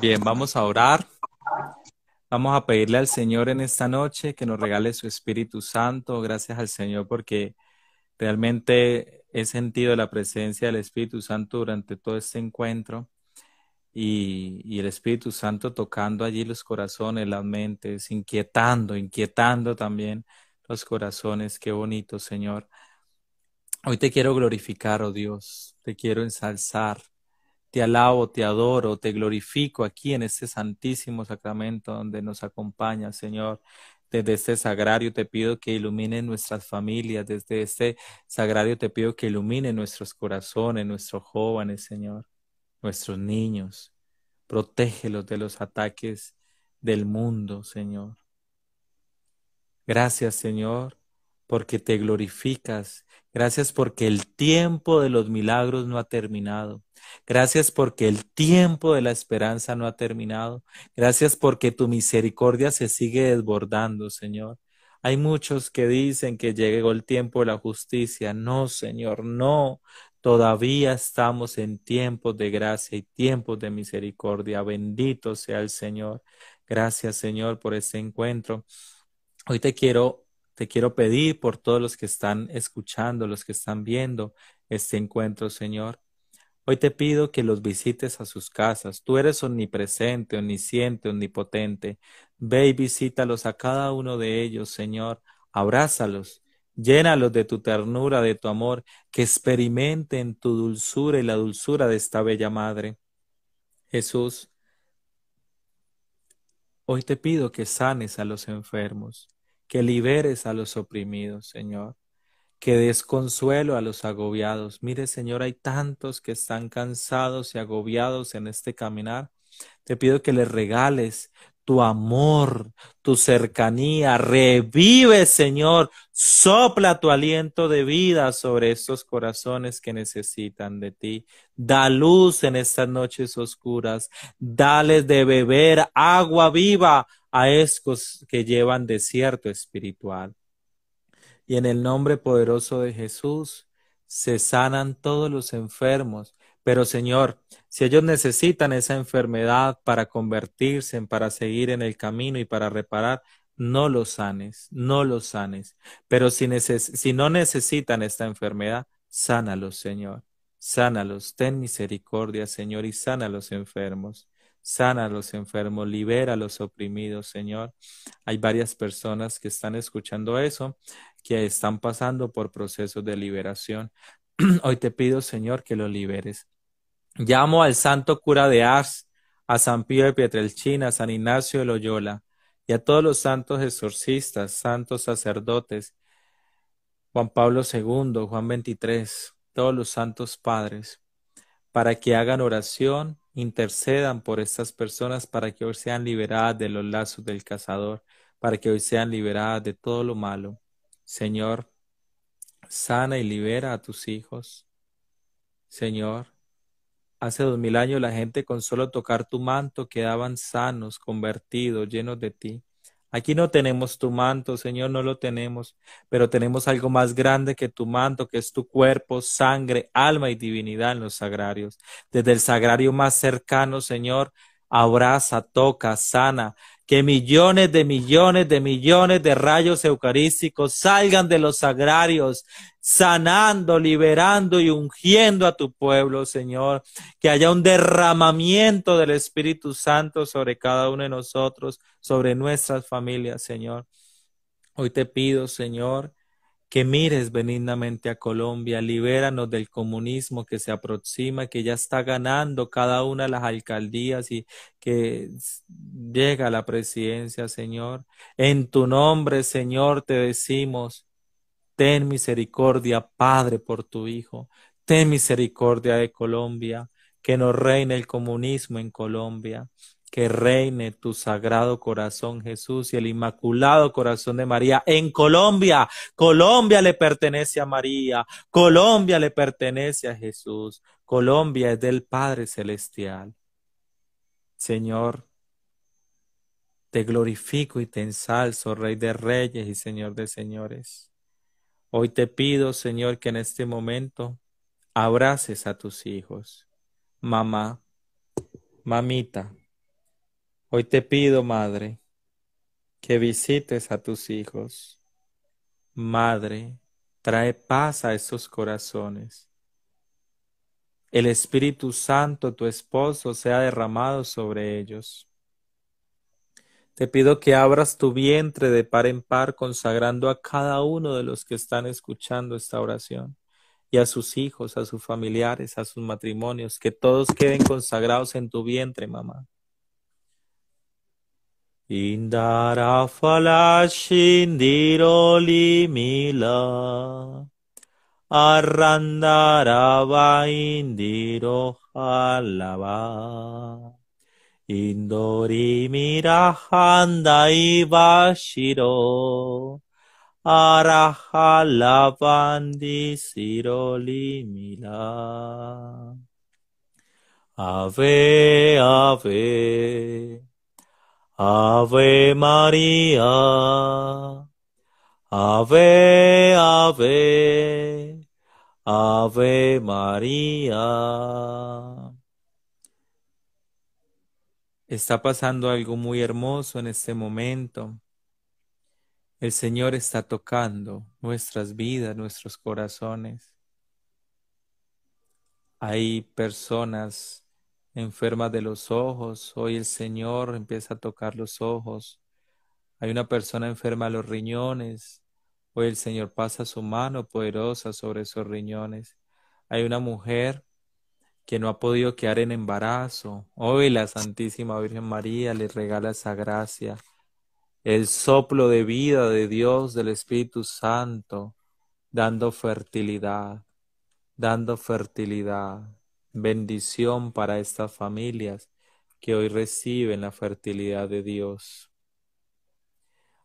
A: Bien, vamos a orar. Vamos a pedirle al Señor en esta noche que nos regale su Espíritu Santo. Gracias al Señor porque realmente he sentido la presencia del Espíritu Santo durante todo este encuentro y, el Espíritu Santo tocando allí los corazones, las mentes, inquietando, inquietando también los corazones. Qué bonito, Señor. Hoy te quiero glorificar, oh Dios, te quiero ensalzar, te alabo, te adoro, te glorifico aquí en este santísimo sacramento donde nos acompaña, Señor. Desde este sagrario te pido que ilumine nuestras familias, desde este sagrario te pido que ilumine nuestros corazones, nuestros jóvenes, Señor nuestros niños. Protégelos de los ataques del mundo, Señor. Gracias, Señor, porque te glorificas. Gracias porque el tiempo de los milagros no ha terminado. Gracias porque el tiempo de la esperanza no ha terminado. Gracias porque tu misericordia se sigue desbordando, Señor. Hay muchos que dicen que llegó el tiempo de la justicia. No, Señor, no. Todavía estamos en tiempos de gracia y tiempos de misericordia. Bendito sea el Señor. Gracias, Señor, por este encuentro. Hoy te quiero, te quiero pedir por todos los que están escuchando, los que están viendo este encuentro, Señor. Hoy te pido que los visites a sus casas. Tú eres omnipresente, omnisciente, omnipotente. Ve y visítalos a cada uno de ellos, Señor. Abrázalos Llénalos de tu ternura, de tu amor, que experimenten tu dulzura y la dulzura de esta bella madre. Jesús, hoy te pido que sanes a los enfermos, que liberes a los oprimidos, Señor, que des consuelo a los agobiados. Mire, Señor, hay tantos que están cansados y agobiados en este caminar. Te pido que les regales tu amor, tu cercanía. Revive, Señor. Sopla tu aliento de vida sobre estos corazones que necesitan de ti. Da luz en estas noches oscuras. Dales de beber agua viva a estos que llevan desierto espiritual. Y en el nombre poderoso de Jesús se sanan todos los enfermos, pero Señor, si ellos necesitan esa enfermedad para convertirse, para seguir en el camino y para reparar, no los sanes, no los sanes. Pero si, no necesitan esta enfermedad, sánalos, Señor. Sánalos, ten misericordia, Señor, y sana a los enfermos. Sana a los enfermos, libera a los oprimidos, Señor. Hay varias personas que están escuchando eso, que están pasando por procesos de liberación. Hoy te pido, Señor, que los liberes. Llamo al santo cura de Ars, a San Pío de Pietrelchina, a San Ignacio de Loyola y a todos los santos exorcistas, santos sacerdotes, Juan Pablo II, Juan XXIII, todos los santos padres, para que hagan oración, intercedan por estas personas, para que hoy sean liberadas de los lazos del cazador, para que hoy sean liberadas de todo lo malo. Señor, sana y libera a tus hijos. Señor, Hace dos mil años la gente con solo tocar tu manto quedaban sanos, convertidos, llenos de ti. Aquí no tenemos tu manto, Señor, no lo tenemos, pero tenemos algo más grande que tu manto, que es tu cuerpo, sangre, alma y divinidad en los sagrarios. Desde el sagrario más cercano, Señor, abraza, toca, sana, que millones de millones de millones de rayos eucarísticos salgan de los sagrarios sanando, liberando y ungiendo a tu pueblo, Señor. Que haya un derramamiento del Espíritu Santo sobre cada uno de nosotros, sobre nuestras familias, Señor. Hoy te pido, Señor, que mires benignamente a Colombia, libéranos del comunismo que se aproxima, que ya está ganando cada una de las alcaldías y que llega a la presidencia, Señor. En tu nombre, Señor, te decimos, Ten misericordia, Padre, por tu Hijo. Ten misericordia de Colombia. Que no reine el comunismo en Colombia. Que reine tu sagrado corazón Jesús y el inmaculado corazón de María en Colombia. Colombia le pertenece a María. Colombia le pertenece a Jesús. Colombia es del Padre Celestial. Señor, te glorifico y te ensalzo, Rey de Reyes y Señor de Señores. Hoy te pido, Señor, que en este momento abraces a tus hijos. Mamá, mamita, hoy te pido, Madre, que visites a tus hijos. Madre, trae paz a esos corazones. El Espíritu Santo, tu esposo, sea derramado sobre ellos. Te pido que abras tu vientre de par en par, consagrando a cada uno de los que están escuchando esta oración y a sus hijos, a sus familiares, a sus matrimonios, que todos queden consagrados en tu vientre, mamá. mila va indiro 인도리미라 한다이바시로 아라할라반디시로리미라 아베 아베 아베 마리아 아베 아베 아베 마리아 Está pasando algo muy hermoso en este momento. El Señor está tocando nuestras vidas, nuestros corazones. Hay personas enfermas de los ojos. Hoy el Señor empieza a tocar los ojos. Hay una persona enferma de los riñones. Hoy el Señor pasa su mano poderosa sobre esos riñones. Hay una mujer que no ha podido quedar en embarazo. Hoy la Santísima Virgen María le regala esa gracia, el soplo de vida de Dios, del Espíritu Santo, dando fertilidad, dando fertilidad, bendición para estas familias que hoy reciben la fertilidad de Dios.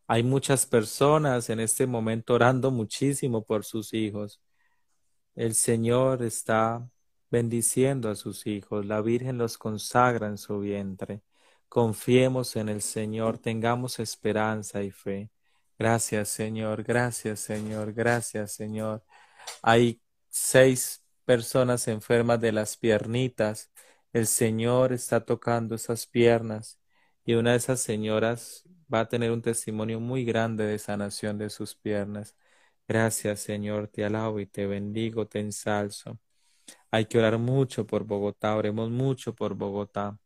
A: Hay muchas personas en este momento orando muchísimo por sus hijos. El Señor está bendiciendo a sus hijos. La Virgen los consagra en su vientre. Confiemos en el Señor, tengamos esperanza y fe. Gracias, Señor, gracias, Señor, gracias, Señor. Hay seis personas enfermas de las piernitas. El Señor está tocando esas piernas y una de esas señoras va a tener un testimonio muy grande de sanación de sus piernas. Gracias, Señor, te alabo y te bendigo, te ensalzo. Hay que orar mucho por Bogotá, oremos mucho por Bogotá.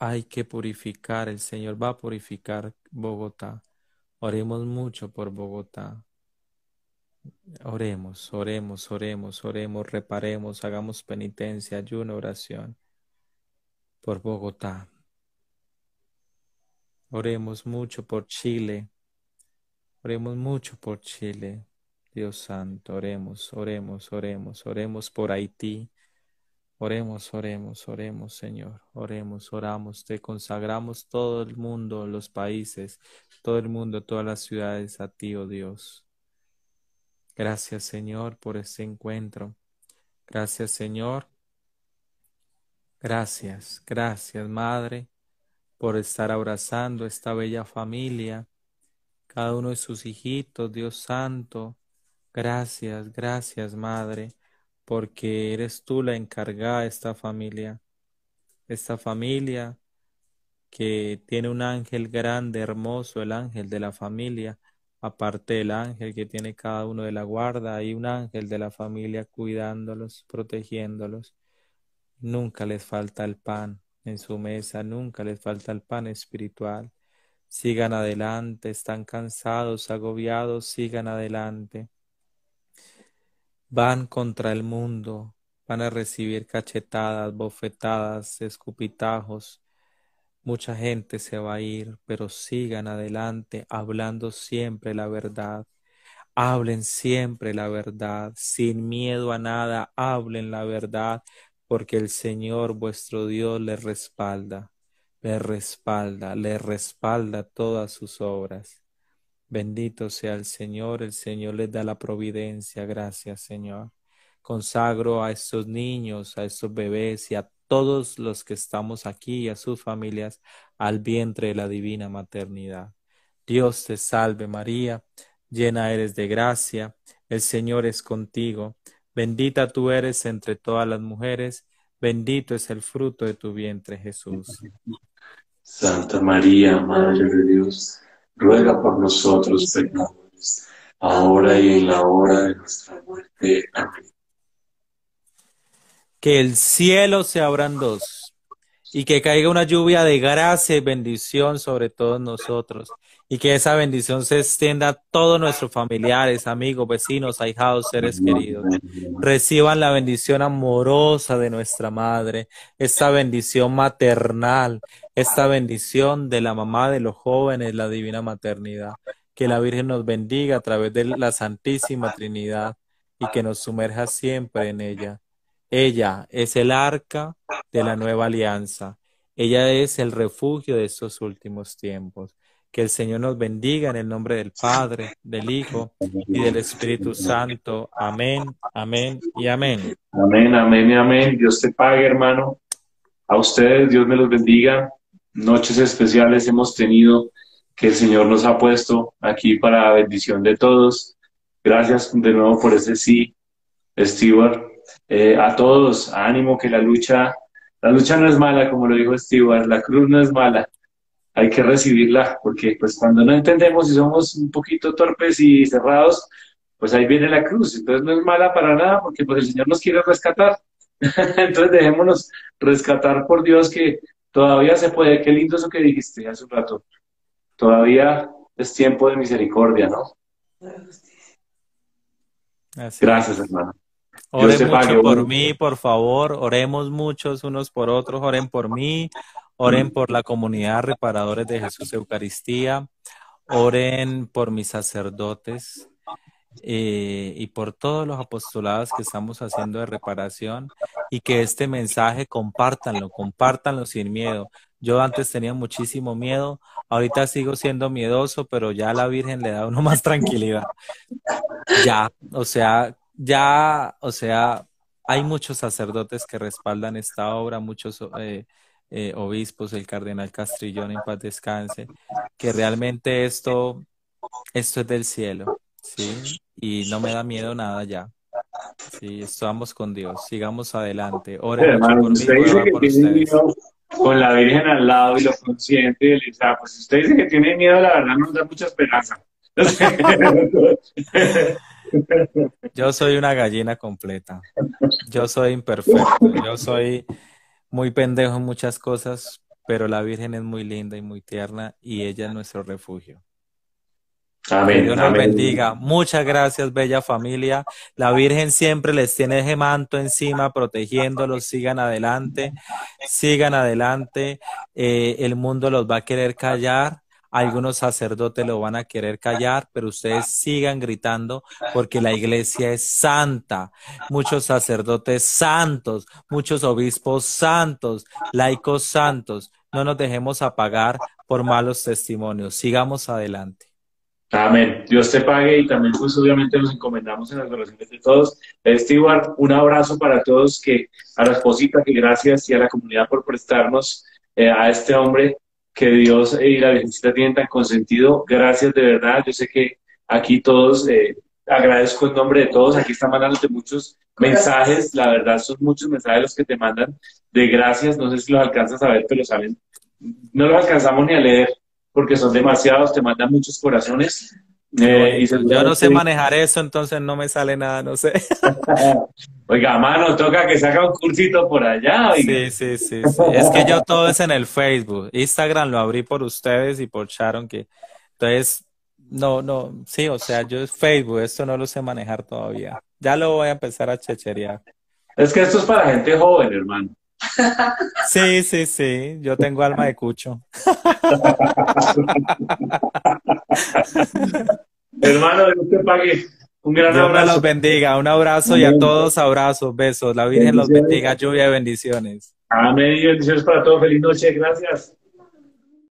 A: Hay que purificar, el Señor va a purificar Bogotá. Oremos mucho por Bogotá. Oremos, oremos, oremos, oremos, reparemos, hagamos penitencia, ayuno, oración por Bogotá. Oremos mucho por Chile. Oremos mucho por Chile. Dios Santo, oremos, oremos, oremos, oremos por Haití. Oremos, oremos, oremos, Señor. Oremos, oramos, te consagramos todo el mundo, los países, todo el mundo, todas las ciudades a ti, oh Dios. Gracias, Señor, por este encuentro. Gracias, Señor. Gracias, gracias, Madre, por estar abrazando esta bella familia, cada uno de sus hijitos, Dios Santo, Gracias, gracias, Madre, porque eres tú la encargada de esta familia, esta familia que tiene un ángel grande, hermoso, el ángel de la familia, aparte el ángel que tiene cada uno de la guarda, hay un ángel de la familia cuidándolos, protegiéndolos. Nunca les falta el pan en su mesa, nunca les falta el pan espiritual. Sigan adelante, están cansados, agobiados, sigan adelante van contra el mundo, van a recibir cachetadas, bofetadas, escupitajos. Mucha gente se va a ir, pero sigan adelante hablando siempre la verdad. Hablen siempre la verdad, sin miedo a nada, hablen la verdad, porque el Señor vuestro Dios le respalda, le respalda, le respalda todas sus obras. Bendito sea el Señor, el Señor les da la providencia, gracias Señor. Consagro a estos niños, a estos bebés y a todos los que estamos aquí y a sus familias al vientre de la divina maternidad. Dios te salve María, llena eres de gracia, el Señor es contigo, bendita tú eres entre todas las mujeres, bendito es el fruto de tu vientre Jesús.
B: Santa María, Madre de Dios ruega por nosotros pecadores, ahora y en la hora de nuestra muerte. Amén.
A: Que el cielo se abran dos y que caiga una lluvia de gracia y bendición sobre todos nosotros y que esa bendición se extienda a todos nuestros familiares, amigos, vecinos, ahijados, seres queridos. Reciban la bendición amorosa de nuestra madre, esta bendición maternal, esta bendición de la mamá de los jóvenes, la divina maternidad. Que la Virgen nos bendiga a través de la Santísima Trinidad y que nos sumerja siempre en ella. Ella es el arca de la nueva alianza. Ella es el refugio de estos últimos tiempos. Que el Señor nos bendiga en el nombre del Padre, del Hijo y del Espíritu Santo. Amén, amén y amén. Amén, amén y amén.
B: Dios te pague, hermano. A ustedes, Dios me los bendiga. Noches especiales hemos tenido que el Señor nos ha puesto aquí para la bendición de todos. Gracias de nuevo por ese sí, Stewart. Eh, a todos, ánimo que la lucha, la lucha no es mala, como lo dijo Stewart, la cruz no es mala hay que recibirla, porque pues cuando no entendemos y somos un poquito torpes y cerrados, pues ahí viene la cruz. Entonces no es mala para nada, porque pues el Señor nos quiere rescatar. Entonces dejémonos rescatar por Dios que todavía se puede. Qué lindo eso que dijiste hace un rato. Todavía es tiempo de misericordia, ¿no? Gracias, hermano. por mí,
A: por favor. Oremos muchos unos por otros. Oren por mí. Oren por la comunidad Reparadores de Jesús Eucaristía. Oren por mis sacerdotes eh, y por todos los apostolados que estamos haciendo de reparación y que este mensaje compártanlo, compártanlo sin miedo. Yo antes tenía muchísimo miedo, ahorita sigo siendo miedoso, pero ya la Virgen le da uno más tranquilidad. Ya, o sea, ya, o sea, hay muchos sacerdotes que respaldan esta obra, muchos eh, eh, obispos, el cardenal Castrillón en paz descanse, que realmente esto, esto es del cielo, ¿sí? Y no me da miedo nada ya. Sí, estamos con Dios, sigamos adelante. Con
B: la Virgen al lado y lo consciente y ah, Pues usted dice que tiene miedo, la verdad nos da mucha esperanza.
A: Yo soy una gallina completa. Yo soy imperfecto. Yo soy muy pendejo en muchas cosas, pero la Virgen es muy linda y muy tierna y ella es nuestro refugio. Amén. Dios nos bendiga. Muchas gracias, bella familia. La Virgen siempre les tiene ese manto encima, protegiéndolos. Sigan adelante, sigan adelante. Eh, el mundo los va a querer callar, Ah. Algunos sacerdotes lo van a querer callar, pero ustedes ah. sigan gritando porque la iglesia es santa. Muchos sacerdotes santos, muchos obispos santos, laicos santos. No nos dejemos apagar por malos testimonios. Sigamos adelante.
B: Amén. Dios te pague y también pues obviamente nos encomendamos en las oraciones de todos. Steward, un abrazo para todos, que a la esposita, que gracias y a la comunidad por prestarnos eh, a este hombre que Dios y la Virgencita tienen tan consentido. Gracias de verdad. Yo sé que aquí todos, eh, agradezco en nombre de todos. Aquí están mandándote muchos mensajes. La verdad, son muchos mensajes los que te mandan de gracias. No sé si los alcanzas a ver, pero saben, No los alcanzamos ni a leer porque son demasiados. Te mandan muchos corazones. Eh, yo, no sé manejar
A: eso, entonces no me sale nada, no sé.
B: oiga, mano, toca que saca un cursito por allá. Sí, sí, sí, Es que yo
A: todo es en el Facebook. Instagram lo abrí por ustedes y por Sharon, que entonces, no, no, sí, o sea, yo es Facebook, esto no lo sé manejar todavía. Ya lo voy a empezar a checherear.
B: Es que esto es para gente joven, hermano.
A: Sí, sí, sí, yo tengo alma de cucho. Hermano, Dios pague. Un gran Dios abrazo. los bendiga. Un abrazo y a todos abrazos, besos. La Virgen los bendiga. Lluvia de bendiciones. Amén y
B: bendiciones para todos. Feliz noche. Gracias.